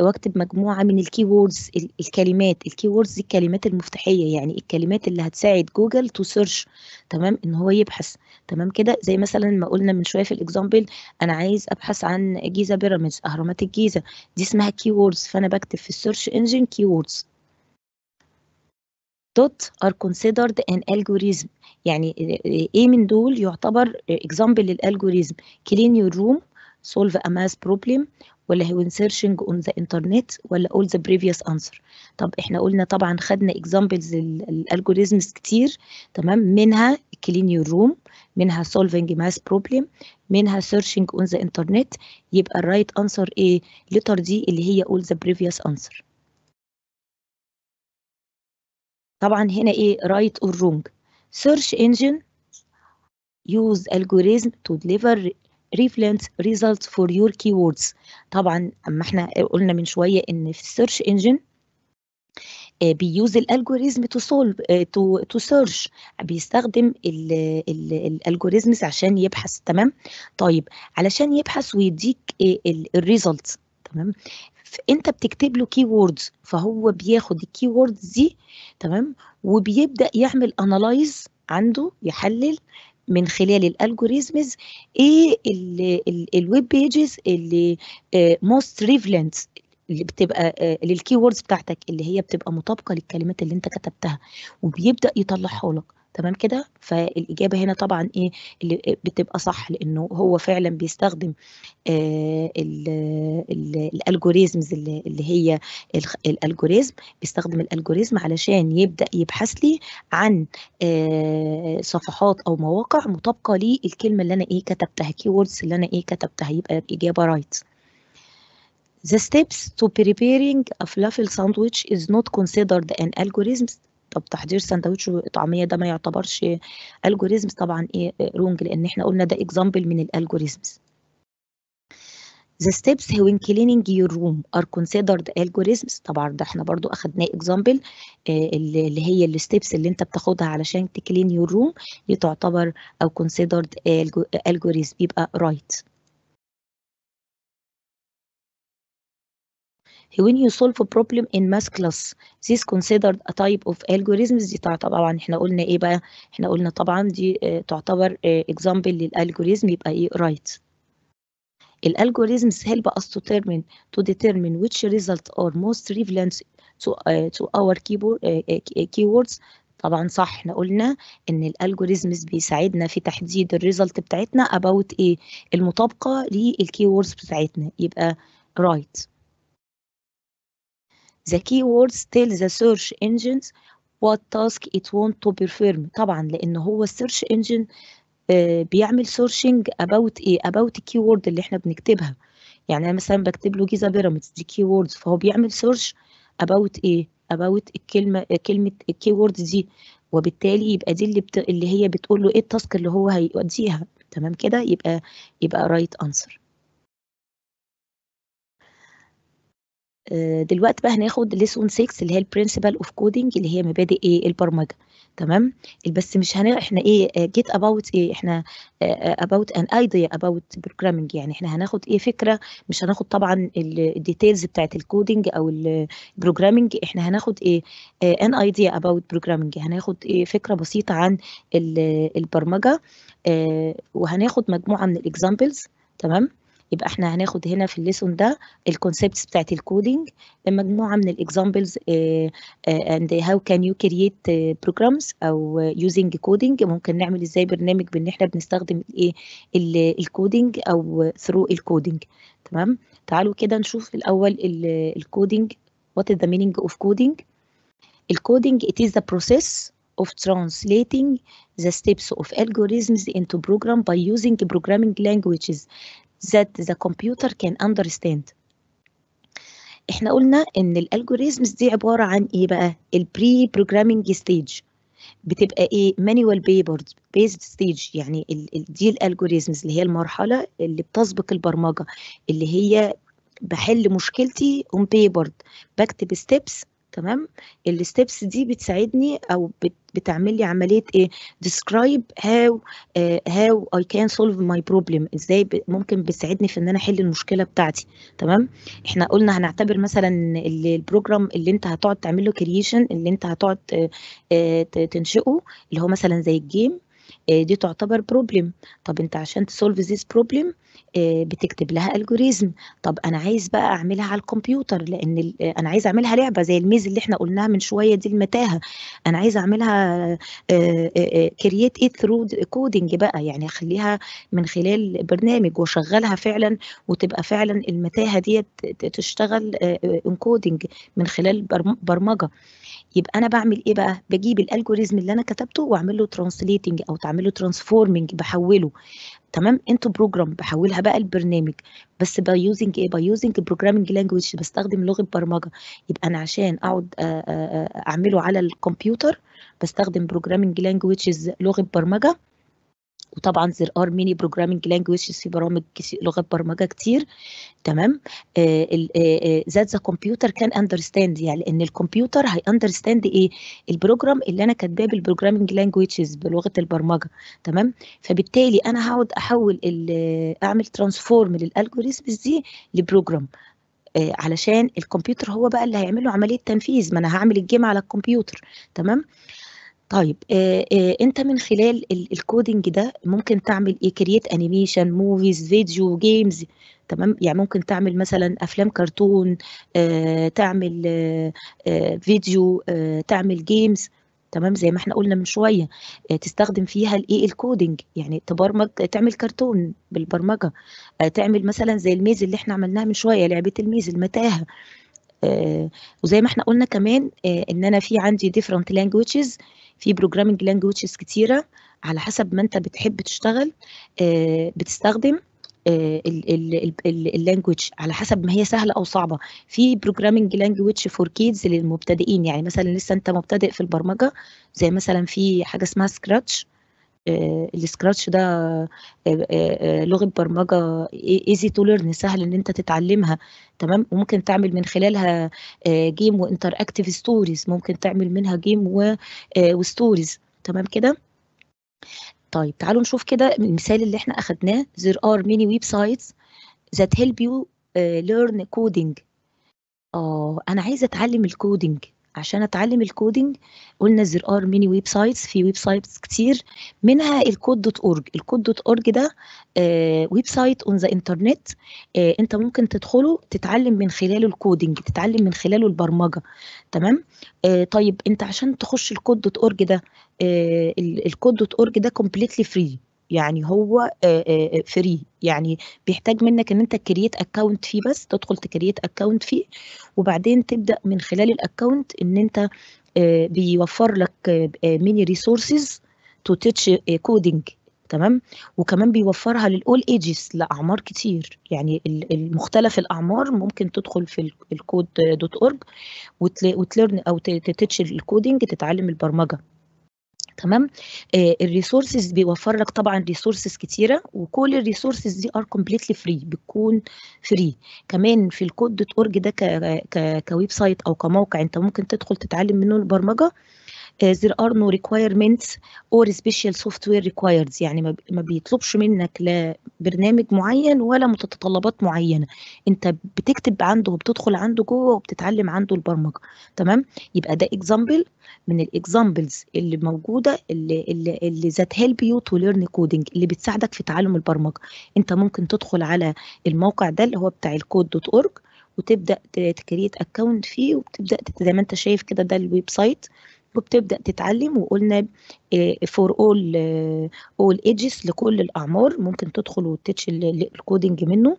واكتب مجموعه من الكي ووردز الكلمات الكي ووردز دي الكلمات المفتاحيه يعني الكلمات اللي هتساعد جوجل تو سيرش تمام ان هو يبحث تمام كده زي مثلا ما قلنا من شويه في الاكزامبل انا عايز ابحث عن جيزه بيراميدز اهرامات الجيزه دي اسمها كي ووردز فانا بكتب في السيرش انجن كي ووردز دوت are considered an algorithm يعني ايه من دول يعتبر example للالجوريزم clean your room solve a math problem ولا when searching on the internet ولا all the previous answer طب احنا قلنا طبعا خدنا examples الالجوريزمز كتير تمام منها clean your room منها solving math problem منها searching on the internet يبقى الرايت right answer ايه letter دي اللي هي all the previous answer طبعا هنا ايه right or wrong search engine use algorithm to deliver ريفلنت ريزلت فور يور keywords طبعا اما احنا قلنا من شويه ان في السيرش انجن بيوز الالجوريزم تو سولف تو سيرش بيستخدم الالجوريزمز عشان يبحث تمام طيب علشان يبحث ويديك آه، الريزلت تمام انت بتكتب له كيوردز فهو بياخد الكي دي تمام وبيبدا يعمل انالايز عنده يحلل من خلال الالجوريزمز ايه الويب بيجز اللي موست آه، ريفلنت اللي بتبقى آه، للكي ووردز بتاعتك اللي هي بتبقى مطابقه للكلمات اللي انت كتبتها وبيبدا يطلعها لك تمام كده فالاجابه هنا طبعا ايه اللي بتبقى صح لانه هو فعلا بيستخدم آه الالجوريزمز اللي, اللي هي الالجوريزم بيستخدم الالجوريزم علشان يبدا يبحث لي عن آه صفحات او مواقع مطابقه للكلمه اللي انا ايه كتبتها كي ووردز اللي انا ايه كتبتها يبقى الاجابه رايت right. The steps to preparing a falafel sandwich is not considered an algorithm طب تحضير سندوتش وطعميه ده ما يعتبرش الجوريزمز طبعا ايه رونج إيه، لان احنا قلنا ده اكزامبل من الالجوريزمز The steps when cleaning your room are considered algorithms طبعا ده احنا برضو اخدناه اكزامبل آه، اللي هي الستبس اللي انت بتاخدها علشان تكلين your room دي تعتبر او considered algorithm يبقى right when you solve a problem in math class this considered a type of algorithms دي طبعا احنا قلنا ايه بقى احنا قلنا طبعا دي تعتبر example للالجوريزم يبقى ايه right الالجوريزمز help us to determine to determine which results are most relevant to uh, to our keyboard uh, keywords طبعا صح احنا قلنا ان الالجوريزمز بيساعدنا في تحديد الريزلت بتاعتنا about ايه المطابقه للكيوردز بتاعتنا يبقى right The keywords tell the search engines what task it want to perform طبعا لأن هو السيرش انجن آه، بيعمل سيرشنج about ايه about keyword اللي احنا بنكتبها يعني انا مثلا بكتب له جيزا بيراميدز دي keywords فهو بيعمل سيرش about ايه about الكلمه آه، كلمه الكيورد دي وبالتالي يبقى دي اللي بت... اللي هي بتقول له ايه التاسك اللي هو هيؤديها تمام كده يبقى يبقى رايت right انسر آه، دلوقتي بقى هناخد ليسون 6 اللي هي البرنسبل اوف كودنج اللي هي مبادئ ايه البرمجه تمام بس مش هن... احنا ايه جيت آه، اباوت ايه احنا اباوت ان ايديا اباوت بروجرامنج يعني احنا هناخد ايه فكره مش هناخد طبعا الديتيلز بتاعت الكودنج او البروجرامنج احنا هناخد ايه ان ايديا اباوت بروجرامنج هناخد ايه فكره بسيطه عن آه، البرمجه وهناخد مجموعه من الاكزامبلز تمام يبقى احنا هناخد هنا في الليسون ده الكونسبتس بتاعت الكودينج مجموعه من الاكزامبلز اند هاو كان يو كرييت بروجرامز او يوزنج كودينج ممكن نعمل ازاي برنامج بان احنا بنستخدم ايه الكودينج او ثرو الكودينج تمام تعالوا كده نشوف الاول الكودينج what is the meaning of coding الكودينج it is the process of translating the steps of algorithms into program by using programming languages that the computer can understand احنا قلنا ان الالجوريزمز دي عباره عن ايه بقى pre pre-programming stage بتبقى ايه manual papers based stage يعني الـ دي الالجوريزمز اللي هي المرحله اللي بتسبق البرمجه اللي هي بحل مشكلتي on paper بكتب steps تمام الستبس دي بتساعدني او بتعمل لي عمليه ايه ديسكرايب هاو هاو اي كان سولف ماي بروبلم ازاي ممكن بتساعدني في ان انا احل المشكله بتاعتي تمام احنا قلنا هنعتبر مثلا البروجرام اللي انت هتقعد تعمل له كرييشن اللي انت هتقعد آه، آه، تنشئه اللي هو مثلا زي الجيم آه، دي تعتبر بروبلم طب انت عشان تسولف ذيس بروبلم بتكتب لها الجوريزم طب انا عايز بقى اعملها على الكمبيوتر لان آه، انا عايز اعملها لعبه زي الميز اللي احنا قلناها من شويه دي المتاهه انا عايز اعملها كرييت ات ثرو كودنج بقى يعني اخليها من خلال برنامج واشغلها فعلا وتبقى فعلا المتاهه ديت تشتغل انكودنج آه، من خلال برمجه يبقى انا بعمل ايه بقى بجيب الالجوريزم اللي انا كتبته واعمل له ترانسليتنج او تعمل له ترانسفورمنج بحوله تمام انتو بروجرام بحولها بقى لبرنامج بس يوزنج ايه يوزنج بروجرامنج لانجويج بستخدم لغه برمجه يبقى انا عشان اقعد آه، آه، آه، اعمله على الكمبيوتر بستخدم بروجرامنج لانجويجز لغه برمجه وطبعا زر ار ميني بروجرامنج لانجويجز في برامج لغات برمجه كتير تمام ذات ذا كمبيوتر كان اندرستاند يعني ان الكمبيوتر هي اندرستاند ايه البروجرام اللي انا كاتباه بالبروجرامنج لانجويجز بلغه البرمجه تمام فبالتالي انا هقعد احول آه، اعمل ترانسفورم للالجوريزم دي لبروجرام آه، علشان الكمبيوتر هو بقى اللي هيعمل له عمليه تنفيذ ما انا هعمل الجيم على الكمبيوتر تمام طيب آه آه انت من خلال الكودينج ده ممكن تعمل ايه كرييت انيميشن موفيز فيديو جيمز تمام يعني ممكن تعمل مثلا افلام كرتون آه تعمل آه آه فيديو آه تعمل جيمز تمام زي ما احنا قلنا من شويه آه، تستخدم فيها الايه الكودينج يعني تبرمج تعمل كرتون بالبرمجه آه، تعمل مثلا زي الميز اللي احنا عملناها من شويه لعبه الميز المتاهه آه، وزي ما احنا قلنا كمان ان انا في عندي different languages في بروجرامنج لانجويجز كتيره على حسب ما انت بتحب تشتغل آه، بتستخدم آه، اللانجوج على حسب ما هي سهله او صعبه في بروجرامنج لانجويج فور كيدز للمبتدئين يعني مثلا لسه انت مبتدئ في البرمجه زي مثلا في حاجه اسمها سكراتش آه، السكراتش ده آه، آه، لغه برمجه ايزي تو ليرن سهل ان انت تتعلمها تمام وممكن تعمل من خلالها جيم وانتر اكتف ستوريز ممكن تعمل منها جيم وستوريز تمام كده طيب تعالوا نشوف كده المثال اللي احنا اخدناه there are many websites that help you learn coding اه انا عايزه اتعلم الكودينج عشان اتعلم الكودينج قلنا زر ار ميني ويب سايتس في ويب سايتس كتير منها الكود دوت اورج الكود دوت اورج ده ويب سايت اون ذا انترنت انت ممكن تدخله تتعلم من خلاله الكودينج تتعلم من خلاله البرمجه تمام آه طيب انت عشان تخش الكود دوت اورج ده آه الكود دوت اورج ده كومبليتلي فري يعني هو فري آه، آه، آه، يعني بيحتاج منك ان انت كرييت اكونت فيه بس تدخل تكرييت اكونت فيه وبعدين تبدا من خلال الاكونت ان انت بيوفر لك ميني ريسورسز تو تيتش كودينج تمام وكمان بيوفرها للاول ايجز لاعمار كتير يعني مختلف الاعمار ممكن تدخل في الكود دوت اورج وتليرن او تتش الكودينج تتعلم البرمجه تمام آه، الريسورسز بيوفر لك طبعا ريسورسز كتيره وكل الريسورسز دي ار كومبليتلي فري بتكون فري كمان في الكود دوت اورج ده كويب سايت او كموقع انت ممكن تدخل تتعلم منه البرمجه آه، there are no requirements or special software required يعني ما بيطلبش منك لا برنامج معين ولا متطلبات معينه انت بتكتب عنده وبتدخل عنده جوه وبتتعلم عنده البرمجه تمام يبقى ده example من الاكزامبلز اللي موجوده اللي اللي, اللي ذات هيلب يو تو ليرن كودنج اللي بتساعدك في تعلم البرمجه انت ممكن تدخل على الموقع ده اللي هو بتاع الكود دوت اورج وتبدا تكريت اكونت فيه وبتبدا زي ما انت شايف كده ده الويب سايت وبتبدا تتعلم وقلنا فور اول اول ايجز لكل الاعمار ممكن تدخل وتتش الكودنج منه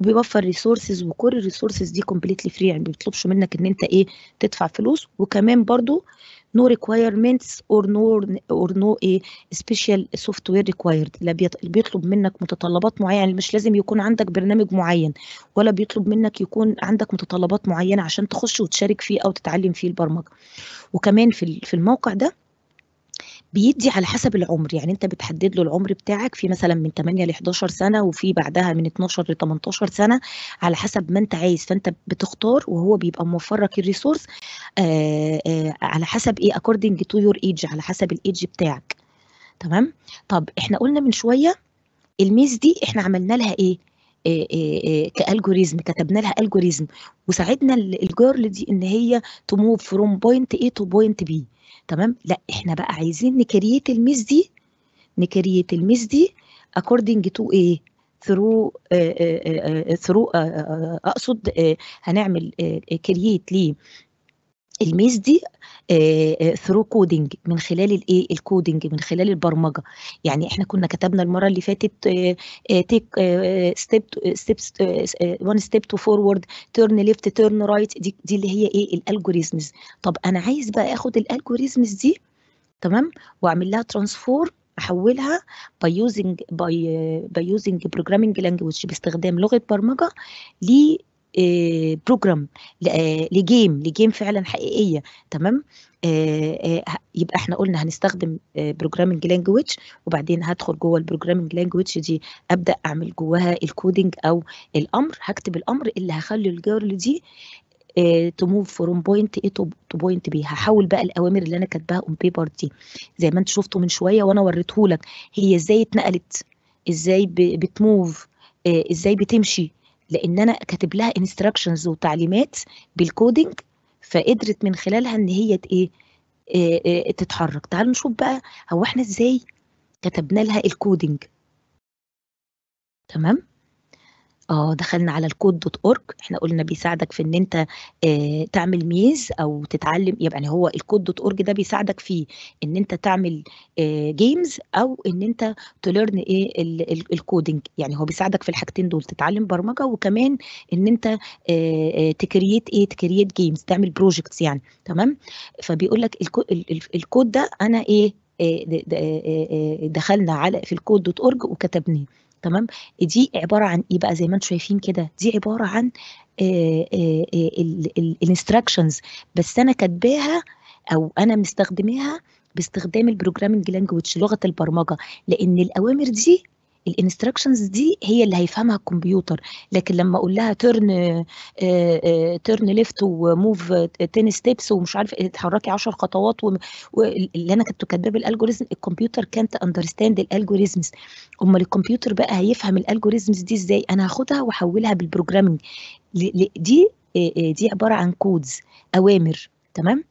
وبيوفر ريسورسز وكل الريسورسز دي كومبليتلي فري يعني ما بيطلبش منك ان انت ايه تدفع فلوس وكمان برضو نو ريكوايرمنتس اور نو اور نو ايه سبيشال سوفت وير ريكوايرد لا بيطلب منك متطلبات معينه يعني مش لازم يكون عندك برنامج معين ولا بيطلب منك يكون عندك متطلبات معينه عشان تخش وتشارك فيه او تتعلم فيه البرمجه وكمان في في الموقع ده بيدي على حسب العمر يعني انت بتحدد له العمر بتاعك في مثلا من 8 ل 11 سنه وفي بعدها من 12 ل 18 سنه على حسب ما انت عايز فانت بتختار وهو بيبقى موفر لك الريسورس على حسب ايه according to your age على حسب الايدج بتاعك تمام طب احنا قلنا من شويه الميز دي احنا عملنا لها ايه آه، آه، آه، كالجوريزم كتبنا لها الجوريزم وساعدنا الجيرل دي ان هي تموف فروم بوينت اي تو بوينت بي تمام لا احنا بقى عايزين نكريت الميس دي نكريت الميس دي اكوردنج تو ايه ثرو ثرو اقصد هنعمل كرييت ليه الميز دي ثرو آه، كودنج آه، من خلال الايه الكودنج من خلال البرمجه يعني احنا كنا كتبنا المره اللي فاتت تيك ستيب ستيبس وان ستيب تو فورورد تيرن ليفت تيرن رايت دي دي اللي هي ايه الالجوريزمز طب انا عايز بقى اخد الالجوريزمز دي تمام واعمل لها ترانسفور احولها باي يوزنج باي باي يوزنج بروجرامنج لانجويج باستخدام لغه برمجه ل بروجرام آه، آه، لجيم لجيم فعلا حقيقيه تمام آه، يبقى احنا قلنا هنستخدم بروجرامنج لانجويج وبعدين هدخل جوه البروجرامنج لانجويج دي ابدا اعمل جواها الكودينج او الامر هكتب الامر اللي هخلي الجيرل دي تموف فروم بوينت ايه تو بوينت بي هحول بقى الاوامر اللي انا كاتباها اون بيبر دي زي ما انت شفته من شويه وانا وريتهولك هي ازاي اتنقلت ازاي بتموف ازاي بتمشي لان انا كاتب لها انستراكشنز وتعليمات بالكودينج فقدرت من خلالها ان هي ايه آه، آه، تتحرك تعالوا نشوف بقى هو احنا ازاي كتبنا لها الكودينج تمام اه دخلنا على الكود دوت اورج احنا قلنا بيساعدك في ان انت اه تعمل ميز او تتعلم يعني هو الكود دوت اورج ده بيساعدك في ان انت تعمل اه جيمز او ان انت تليرن ايه الكودنج يعني هو بيساعدك في الحاجتين دول تتعلم برمجه وكمان ان انت اه, آه، تكريت ايه تكريت جيمز تعمل بروجكتس يعني تمام فبيقول لك الكود ده انا ايه آه، آه، دخلنا على في الكود دوت اورج وكتبناه تمام دي عباره عن ايه بقى زي ما انتم شايفين كده دي عباره عن آه، آه، آه، الانستراكشنز بس انا كاتباها او انا مستخدماها باستخدام البروجرامنج لانجويج لغه البرمجه لان الاوامر دي الانستراكشنز دي هي اللي هيفهمها الكمبيوتر لكن لما اقول لها ترن ترن ليفت وموف 10 ستيبس ومش عارف اتحركي إيه، 10 خطوات اللي انا كنت كاتباه بالالجوريزم الكمبيوتر كانت اندرستاند الالجوريزمز امال الكمبيوتر بقى هيفهم الالجوريزمز دي ازاي انا هاخدها واحولها بالبروجرامنج دي آه، آه، دي عباره عن كودز اوامر تمام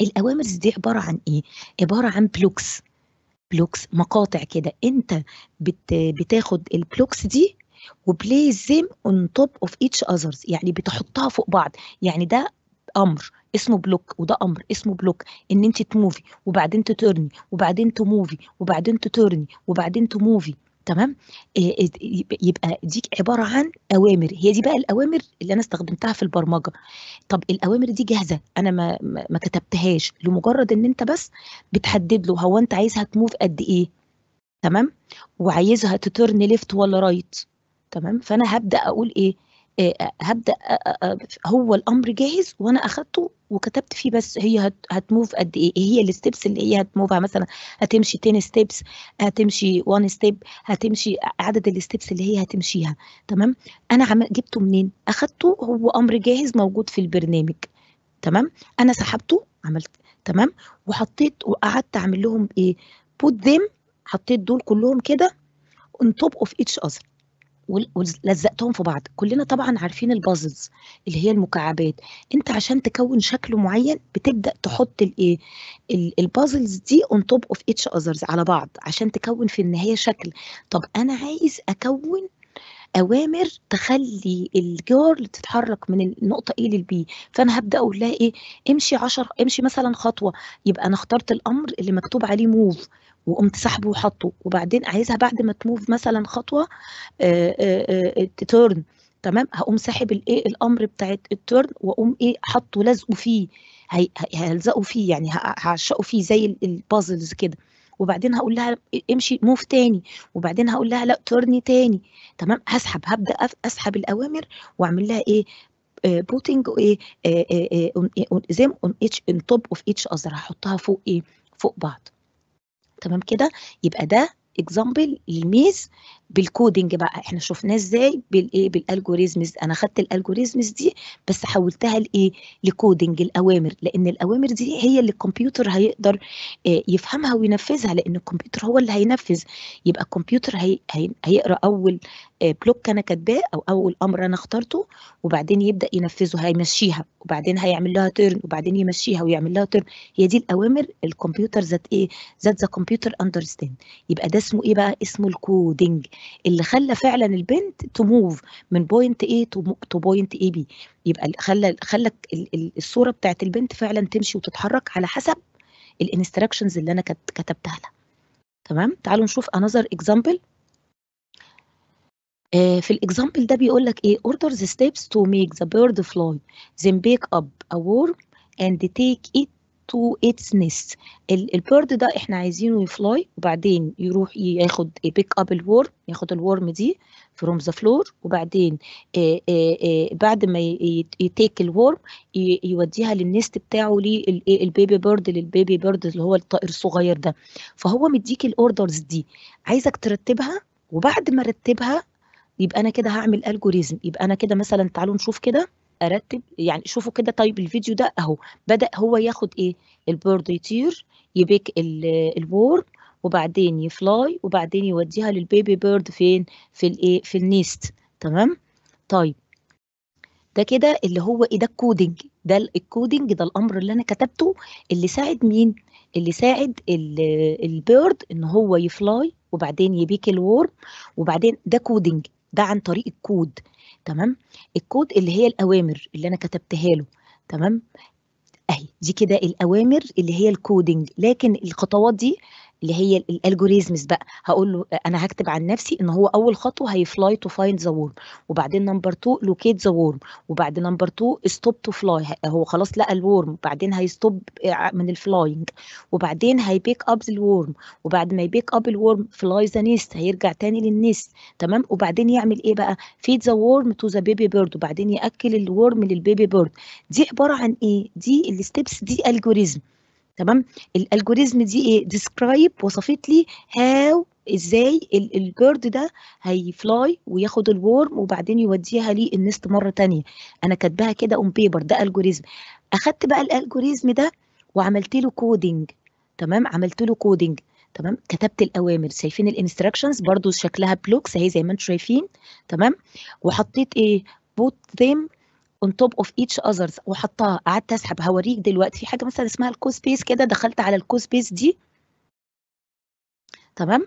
الاوامر دي عباره عن ايه عباره عن بلوكس بلوكس مقاطع كده انت بت بتاخد البلوكس دي وبليزم اون توب اوف ايتش اذرز يعني بتحطها فوق بعض يعني ده امر اسمه بلوك وده امر اسمه بلوك ان انت تموفي وبعدين تترني وبعدين تموفي وبعدين تترني وبعدين تموفي تمام آه، آه، يبقى دي عباره عن اوامر هي دي بقى الاوامر اللي انا استخدمتها في البرمجه طب الاوامر دي جاهزه انا ما ما كتبتهاش لمجرد ان انت بس بتحدد له هو انت عايزها تموف قد ايه تمام وعايزها تترن ليفت ولا رايت تمام فانا هبدا اقول ايه آه، هبدا هو الامر جاهز وانا اخدته وكتبت فيه بس هي هتموف قد ايه ايه هي الستبس اللي هي هتموفها مثلا هتمشي 10 ستبس هتمشي 1 ستيب هتمشي عدد الستبس اللي هي هتمشيها تمام انا جبته منين اخدته هو امر جاهز موجود في البرنامج تمام انا سحبته عملت تمام وحطيت وقعدت اعمل لهم ايه بوت ذيم حطيت دول كلهم كده on top of each other ولزقتهم في بعض كلنا طبعا عارفين البازلز اللي هي المكعبات انت عشان تكون شكل معين بتبدا تحط الايه البازلز دي اون توب اوف اتش اذرز على بعض عشان تكون في النهايه شكل طب انا عايز اكون اوامر تخلي الجيرل تتحرك من النقطه ايه للبي فانا هبدا اقول لها ايه امشي 10 امشي مثلا خطوه يبقى انا اخترت الامر اللي مكتوب عليه موف وقمت سحبه وحطه وبعدين عايزها بعد ما تموف مثلا خطوه تيرن آه، آه، آه، تمام هقوم ساحب الايه الامر بتاعت التيرن واقوم ايه حاطه لازقه فيه هلزقه فيه يعني هعشقه فيه زي البازلز كده وبعدين هقول لها امشي موف تاني وبعدين هقول لها لا ترني تاني تمام هسحب هبدا اسحب الاوامر واعمل لها ايه بوتينج آه، ايه زي اون اتش ان توب اوف اتش اذر هحطها فوق ايه فوق بعض تمام كده يبقى ده اكزامبل للميز بالكودنج بقى احنا شفناه ازاي بالايه بالالجوريزمز انا خدت الالجوريزمز دي بس حولتها لايه لكودنج الاوامر لان الاوامر دي هي اللي الكمبيوتر هيقدر آه، يفهمها وينفذها لان الكمبيوتر هو اللي هينفذ يبقى الكمبيوتر هي... هي... هيقرا اول بلوك آه، انا كاتباه او اول امر انا اخترته وبعدين يبدا ينفذه هيمشيها وبعدين هيعمل لها تيرن وبعدين يمشيها ويعمل لها تيرن هي دي الاوامر الكمبيوتر ذات ايه ذات ذا كمبيوتر اندرستاند يبقى ده اسمه ايه بقى اسمه الكودنج اللي خلى فعلا البنت تموف من بوينت A تو بوينت اي بي يبقى خلى خلى الصوره بتاعت البنت فعلا تمشي وتتحرك على حسب الانستراكشنز اللي انا كتبتها لها تمام تعالوا نشوف انذر اكزامبل آه، في الاكزامبل ده بيقول لك ايه order the steps to make the bird fly then pick up a worm and take it تو اتس nest البيرد ده احنا عايزينه يفلاي وبعدين يروح ياخد بيك اب الورم ياخد الورم دي فروم ذا فلور وبعدين بعد ما يتيك الورم يوديها للنست بتاعه للبيبي بيرد للبيبي بيرد اللي هو الطائر الصغير ده فهو مديك الاوردرز دي عايزك ترتبها وبعد ما رتبها يبقى انا كده هعمل الجوريزم يبقى انا كده مثلا تعالوا نشوف كده ارتب يعني شوفوا كده طيب الفيديو ده اهو بدا هو ياخد ايه البيرد يطير يبيك البورد وبعدين يفلاي وبعدين يوديها للبيبي بيرد فين في الايه في النيست تمام طيب ده كده اللي هو ايه ده الكودنج ده الكودنج ده الامر اللي انا كتبته اللي ساعد مين اللي ساعد البيرد ان هو يفلاي وبعدين يبيك الورم وبعدين ده كودنج ده عن طريق الكود تمام الكود اللي هي الاوامر اللي انا كتبتها له تمام اهي دي كده الاوامر اللي هي الكودنج لكن الخطوات دي اللي هي الالجوريزمز بقى هقول له انا هكتب عن نفسي ان هو اول خطوه هي فلاي تو فايند ذا وورم وبعدين نمبر 2 لوكيت ذا وورم وبعد نمبر 2 ستوب تو فلاي هو خلاص لقى الورم وبعدين هيستوب من الفلاينج وبعدين هيبيك اب الورم وبعد ما يبيك اب الورم فلاي ذا نيست هيرجع تاني للنيست تمام وبعدين يعمل ايه بقى فيد ذا وورم تو ذا بيبي بيرد وبعدين ياكل الورم للبيبي بيرد دي عباره عن ايه دي الستبس دي الجوريزم تمام الالجوريزم دي ايه ديسكرايب وصفت لي هاو ازاي البيرد ده هيفلاي وياخد الورم وبعدين يوديها لي النست مره ثانيه انا كاتباها كده اون بيبر ده الجوريزم اخدت بقى الالجوريزم ده وعملت له كودنج تمام عملت له كودنج تمام كتبت الاوامر شايفين الانستراكشنز برضو شكلها بلوكس اهي زي ما انتم شايفين تمام وحطيت ايه بوت ذيم اون توب اوف ايتش اذرز وحطها قعدت اسحب هوريك دلوقتي في حاجه مثلا اسمها الكوز بيس كده دخلت على الكوز بيس دي تمام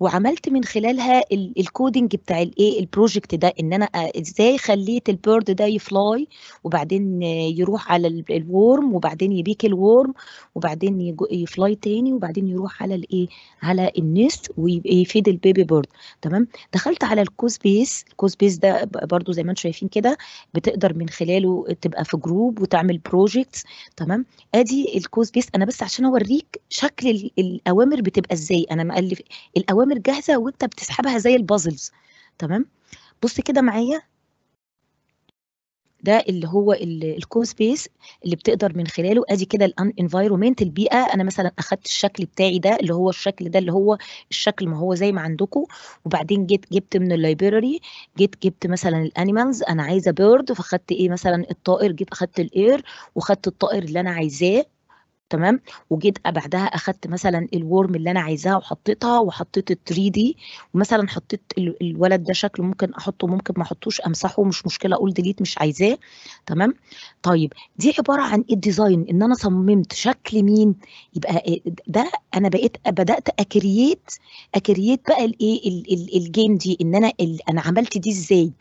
وعملت من خلالها الكودنج بتاع الايه البروجكت ده ان انا آه، ازاي خليت البيرد ده يفلاي وبعدين يروح على الورم وبعدين يبيك الورم وبعدين يفلاي تاني وبعدين يروح على الايه على النست ويفيد البيبي بيرد تمام دخلت على الكوز بيس الكوز بيس ده برضو زي ما انتم شايفين كده بتقدر من خلاله تبقى في جروب وتعمل بروجكتس تمام ادي الكوز بيس انا بس عشان اوريك شكل الاوامر بتبقى ازاي انا مالف الاوامر الأوامر جاهزة وأنت بتسحبها زي البازلز تمام بص كده معايا ده اللي هو الكوم سبيس اللي بتقدر من خلاله ادي كده الانفايرومنت البيئه انا مثلا اخدت الشكل بتاعي ده اللي هو الشكل ده اللي هو الشكل ما هو زي ما عندكم وبعدين جيت جبت من اللايبراري جيت جبت مثلا الانيمالز انا عايزه بيرد فاخدت ايه مثلا الطائر جيت اخدت الاير وخدت الطائر اللي انا عايزاه تمام وجيت بعدها اخدت مثلا الورم اللي انا عايزاها وحطيتها وحطيت ال 3 دي ومثلا حطيت الولد ده شكله ممكن احطه ممكن ما احطوش امسحه مش مشكله اقول ديليت مش عايزاه تمام طيب دي عباره عن الديزاين ان انا صممت شكل مين يبقى إيه، ده انا بقيت بدات اكرييت اكرييت بقى الايه الجيم دي ان انا انا عملت دي ازاي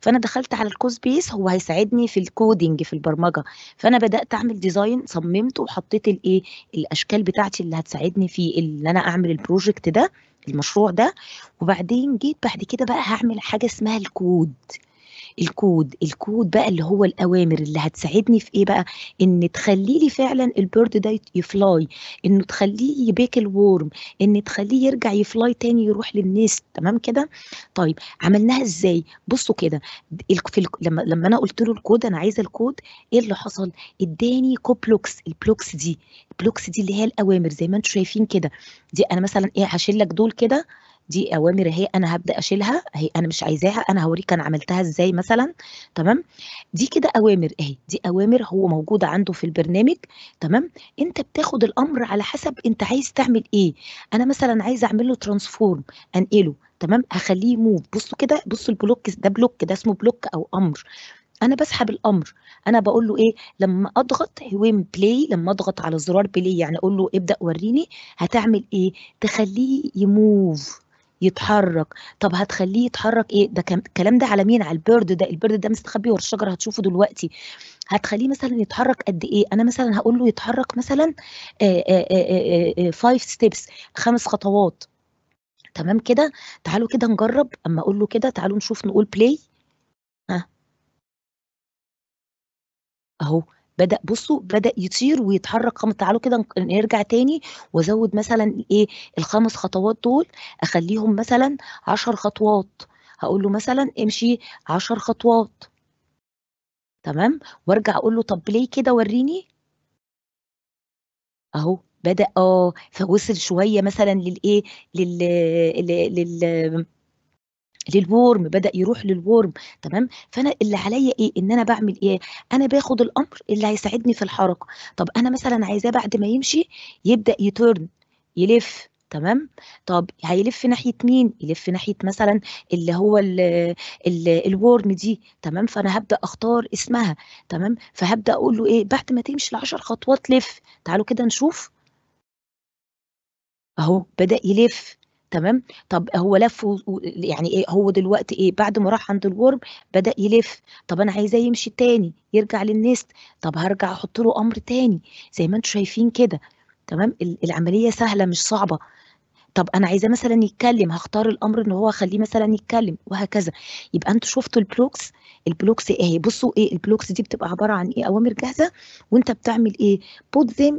فانا دخلت على الكوز بيس هو هيساعدني في الكودينج في البرمجه فانا بدات اعمل ديزاين صممته وحطيت الايه الاشكال بتاعتي اللي هتساعدني في ان انا اعمل البروجكت ده المشروع ده وبعدين جيت بعد كده بقى هعمل حاجه اسمها الكود الكود الكود بقى اللي هو الاوامر اللي هتساعدني في ايه بقى ان تخلي لي فعلا البيرد ده يفلاي انه تخليه يبيك الورم ان تخليه يرجع يفلاي تاني يروح للنست تمام كده طيب عملناها ازاي بصوا كده في لما لما انا قلت له الكود انا عايزه الكود ايه اللي حصل اداني كوبلوكس البلوكس دي البلوكس دي اللي هي الاوامر زي ما انتم شايفين كده دي انا مثلا ايه هشيل لك دول كده دي اوامر اهي انا هبدا اشيلها اهي انا مش عايزاها انا هوريك انا عملتها ازاي مثلا تمام دي كده اوامر اهي دي اوامر هو موجوده عنده في البرنامج تمام انت بتاخد الامر على حسب انت عايز تعمل ايه انا مثلا عايز اعمل له ترانسفورم انقله تمام هخليه موف بصوا كده بصوا البلوك ده بلوك ده اسمه بلوك او امر انا بسحب الامر انا بقول له ايه لما اضغط وين بلاي لما اضغط على زرار بلاي يعني اقول له ابدا وريني هتعمل ايه تخليه يموف يتحرك طب هتخليه يتحرك ايه ده الكلام ده على مين على البرد ده البرد ده مستخبي ورا الشجره هتشوفه دلوقتي هتخليه مثلا يتحرك قد ايه انا مثلا هقول له يتحرك مثلا 5 ستيبس خمس خطوات تمام كده تعالوا كده نجرب اما اقول له كده تعالوا نشوف نقول بلاي ها اهو بدا بصوا بدا يطير ويتحرك خمس تعالوا كده نرجع تاني وازود مثلا ايه الخمس خطوات دول اخليهم مثلا عشر خطوات هقول له مثلا امشي عشر خطوات تمام وارجع اقول له طب ليه كده وريني اهو بدا اه فوصل شويه مثلا للايه لل لل, لل... للورم بدا يروح للورم تمام فانا اللي عليا ايه ان انا بعمل ايه انا باخد الامر اللي هيساعدني في الحركه طب انا مثلا عايزاه بعد ما يمشي يبدا يتورن يلف تمام طب هيلف ناحيه مين يلف ناحيه مثلا اللي هو ال ال الورم دي تمام فانا هبدا اختار اسمها تمام فهبدا اقول له ايه بعد ما تمشي العشر خطوات لف تعالوا كده نشوف اهو بدا يلف تمام طب هو لف و... يعني ايه هو دلوقتي ايه بعد ما راح عند الورم بدا يلف طب انا عايزاه يمشي تاني يرجع للنست طب هرجع احط له امر تاني زي ما انتم شايفين كده تمام العمليه سهله مش صعبه طب انا عايزاه مثلا يتكلم هختار الامر ان هو اخليه مثلا يتكلم وهكذا يبقى انتوا شفتوا البلوكس البلوكس ايه بصوا ايه البلوكس دي بتبقى عباره عن ايه اوامر جاهزه وانت بتعمل ايه put them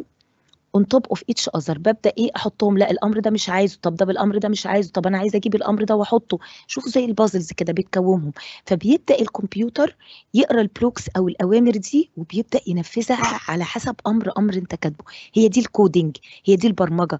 اون توب اوف ايتش اذر ببدا ايه احطهم لا الامر ده مش عايزه طب ده بالامر ده مش عايزه طب انا عايزه اجيب الامر ده واحطه شوفوا زي البازلز كده بتكومهم فبيبدا الكمبيوتر يقرا البلوكس او الاوامر دي وبيبدا ينفذها على حسب امر امر انت كاتبه هي دي الكودينج هي دي البرمجه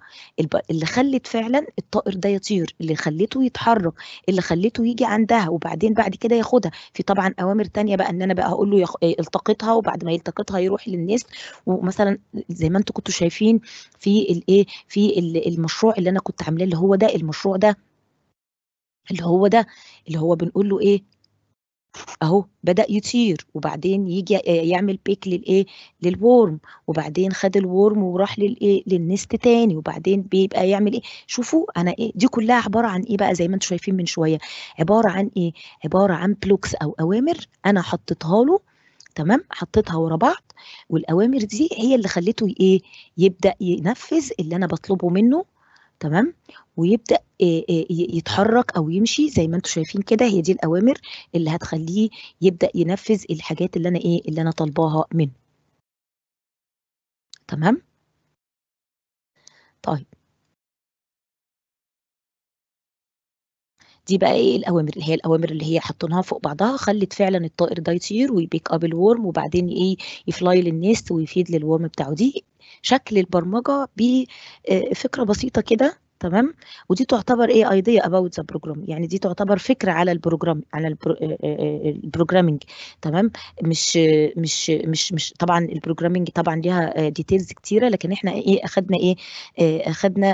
اللي خلت فعلا الطائر ده يطير اللي خلته يتحرك اللي خلته يجي عندها وبعدين بعد كده ياخدها في طبعا اوامر ثانيه بقى ان انا بقى اقول له يخ... إيه، التقطها وبعد ما يلتقطها يروح للنست ومثلا زي ما انتم كنتوا شايفين عارفين في الايه في المشروع اللي انا كنت عاملاه اللي هو ده المشروع ده اللي هو ده اللي هو بنقول له ايه اهو بدا يطير وبعدين يجي يعمل بيك للايه للورم وبعدين خد الورم وراح للايه للنست تاني وبعدين بيبقى يعمل ايه شوفوا انا ايه دي كلها عباره عن ايه بقى زي ما انتم شايفين من شويه عباره عن ايه عباره عن بلوكس او اوامر انا حطيتها له تمام حطيتها ورا بعض والاوامر دي هي اللي خليته ايه يبدا ينفذ اللي انا بطلبه منه تمام ويبدا يتحرك او يمشي زي ما انتم شايفين كده هي دي الاوامر اللي هتخليه يبدا ينفذ الحاجات اللي انا ايه اللي انا طالباها منه تمام طيب دي بقى ايه الاوامر اللي هي الاوامر اللي هي حطيناها فوق بعضها خلت فعلا الطائر ده يطير ويبيك اب الورم وبعدين ايه يفلاي للنست ويفيد للورم بتاعه دي شكل البرمجه بفكره بسيطه كده تمام ودي تعتبر ايه ايديا اباوت ذا بروجرام يعني دي تعتبر فكره على البروجرام على البروجرامنج آه، آه، آه، البروجرامينج تمام مش مش مش مش طبعا البروجرامينج طبعا ليها ديتيلز كتيره لكن احنا ايه اخدنا ايه اخدنا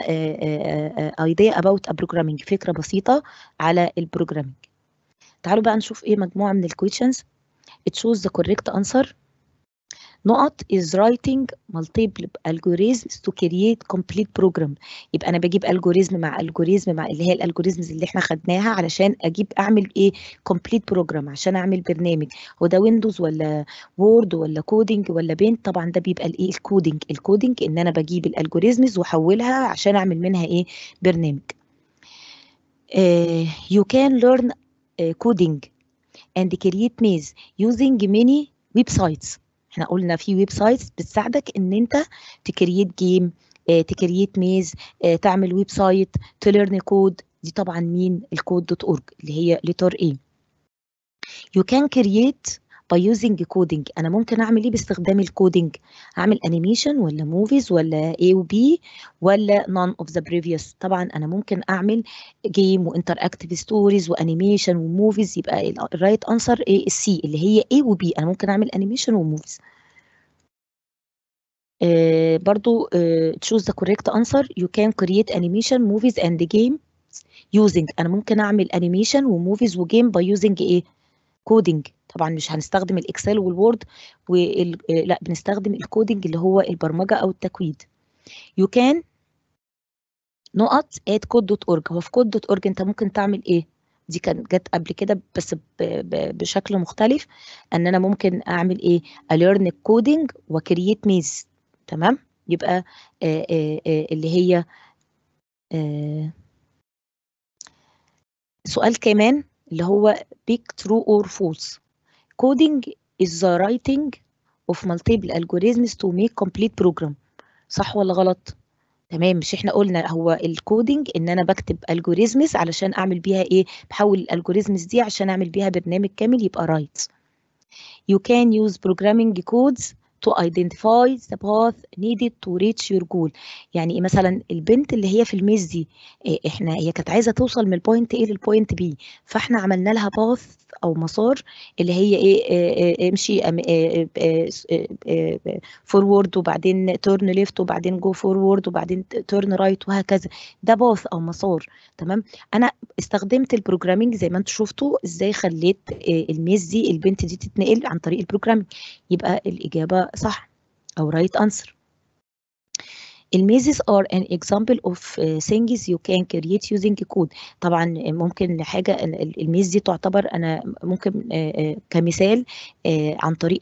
ايديا اباوت ا بروجرامينج فكره بسيطه على البروجرامينج تعالوا بقى نشوف ايه مجموعه من الكويشنز تشوز ذا كوريكت انسر نقط is writing multiple algorithms to create complete program يبقى انا بجيب الجوريزم مع الجوريزم مع اللي هي الالجوريزمز اللي احنا خدناها علشان اجيب اعمل ايه complete program عشان اعمل برنامج هو ده ويندوز ولا وورد ولا كودنج ولا بينت طبعا ده بيبقى الايه الكودنج الكودنج ان انا بجيب الالجوريزمز واحولها عشان اعمل منها ايه برنامج Uh, you can learn uh, coding and create maze using many websites احنا قلنا في ويب سايتس بتساعدك ان انت تكريت جيم آه، تكريت ميز آه، تعمل ويب سايت تليرن كود دي طبعا مين الكود دوت اورج اللي هي لتر ايه يو كان كرييت باي يوزنج كودنج انا ممكن اعمل ايه باستخدام الكودنج اعمل انيميشن ولا موفيز ولا اي وبي ولا نون اوف ذا بريفيوس طبعا انا ممكن اعمل جيم وانتر اكتيف ستوريز وانيميشن وموفيز يبقى الرايت انسر اي سي اللي هي اي وبي انا ممكن اعمل انيميشن وموفيز Uh, برضو uh, choose the correct answer you can create animation movies and game using انا ممكن اعمل animation وموفيز وجيم by using ايه coding طبعا مش هنستخدم الاكسل والوورد وال... لا بنستخدم الكودنج اللي هو البرمجه او التكويد يو كان نقط اد كود دوت اورج هو في كود دوت اورج انت ممكن تعمل ايه دي كانت جت قبل كده بس بشكل مختلف ان انا ممكن اعمل ايه اليرن الكودنج وكرييت ميز تمام يبقى آآ آآ اللي هي سؤال كمان اللي هو بيك ترو اور فولس coding is the writing of multiple algorithms to make complete program صح ولا غلط تمام مش احنا قلنا هو الكودينج ان انا بكتب الجوريزمز علشان اعمل بيها ايه بحول الالجوريزمز دي عشان اعمل بيها برنامج كامل يبقى رايت you can use programming codes to identify the path needed to reach your goal يعني إيه مثلا البنت اللي هي في الميز دي إيه احنا هي كانت عايزه توصل من البوينت A للبوينت B فاحنا عملنا لها باث او مسار اللي هي ايه, إيه،, إيه،, إيه، امشي فورورد وبعدين تورن ليفت وبعدين جو فورورد وبعدين تورن رايت وهكذا ده باث او مسار تمام انا استخدمت البروجرامينج زي ما انتم شفتوا ازاي خليت الميز دي البنت دي تتنقل عن طريق البروجرامينج يبقى الاجابه صح أو right answer. الميزز are an example of uh, things you can create using code طبعا ممكن حاجه الميز دي تعتبر انا ممكن آه، آه، كمثال آه، عن طريق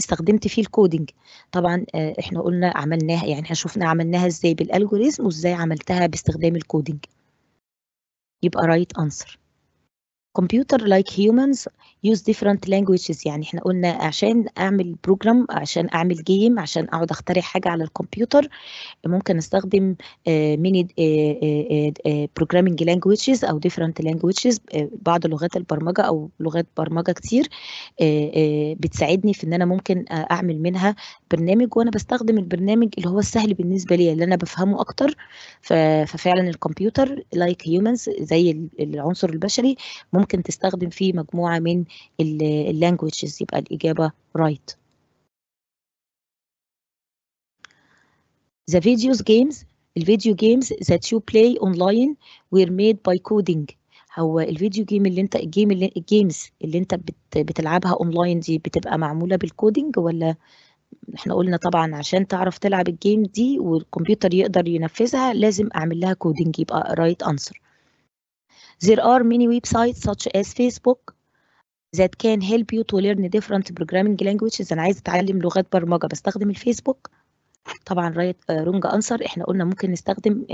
استخدمت فيه الكودينج طبعا احنا قلنا عملناها يعني احنا شفنا عملناها ازاي بالالجوريزم وازاي عملتها باستخدام الكودينج يبقى right answer computer like humans use different languages يعني احنا قلنا عشان اعمل بروجرام عشان اعمل جيم عشان اقعد اخترع حاجه على الكمبيوتر ممكن استخدم ميني بروجرامينج لانجويجز او different languages آه، بعض لغات البرمجه او لغات برمجه كتير آه، آه، بتساعدني في ان انا ممكن اعمل منها برنامج وانا بستخدم البرنامج اللي هو السهل بالنسبه لي اللي انا بفهمه اكتر ففعلا الكمبيوتر لايك هيومنز زي العنصر البشري ممكن تستخدم فيه مجموعه من اللانجويجز يبقى الاجابه رايت ذا The videos games الفيديو جيمز that you play online were made by coding هو الفيديو جيم اللي انت الجيم اللي الجيمز اللي انت بت بتلعبها اونلاين دي بتبقى معموله بالكودينج ولا احنا قلنا طبعا عشان تعرف تلعب الجيم دي والكمبيوتر يقدر ينفذها لازم اعمل لها كودنج يبقى رايت انسر There are many websites such as Facebook that can help you to learn different programming languages انا عايز اتعلم لغات برمجه بستخدم الفيسبوك طبعا رايت رونج انسر احنا قلنا ممكن نستخدم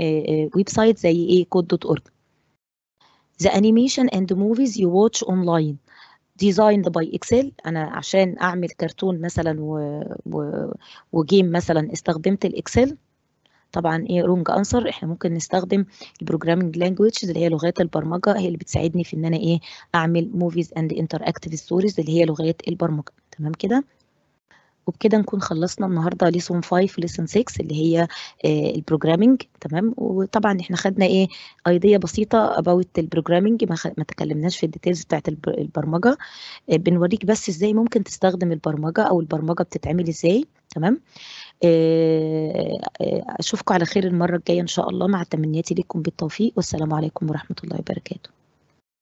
ويب آه، سايت آه، زي ايه كود دوت اورج The animation and movies you watch online ديزاين باي اكسل انا عشان اعمل كرتون مثلا و... و... وجيم مثلا استخدمت الاكسل طبعا ايه رونج انسر احنا ممكن نستخدم البروجرامنج لانجويج اللي هي لغات البرمجه هي اللي بتساعدني في ان انا ايه اعمل موفيز اند انتر اكتيف ستوريز اللي هي لغات البرمجه تمام كده وبكده نكون خلصنا النهارده ليسون 5 ليسون 6 اللي هي آه، البروجرامنج تمام وطبعا احنا خدنا ايه ايديا بسيطه اباوت البروجرامنج ما, خ... ما تكلمناش في الديتيلز بتاعت البرمجه آه، بنوريك بس ازاي ممكن تستخدم البرمجه او البرمجه بتتعمل ازاي تمام آه، اشوفكم على خير المره الجايه ان شاء الله مع تمنياتي لكم بالتوفيق والسلام عليكم ورحمه الله وبركاته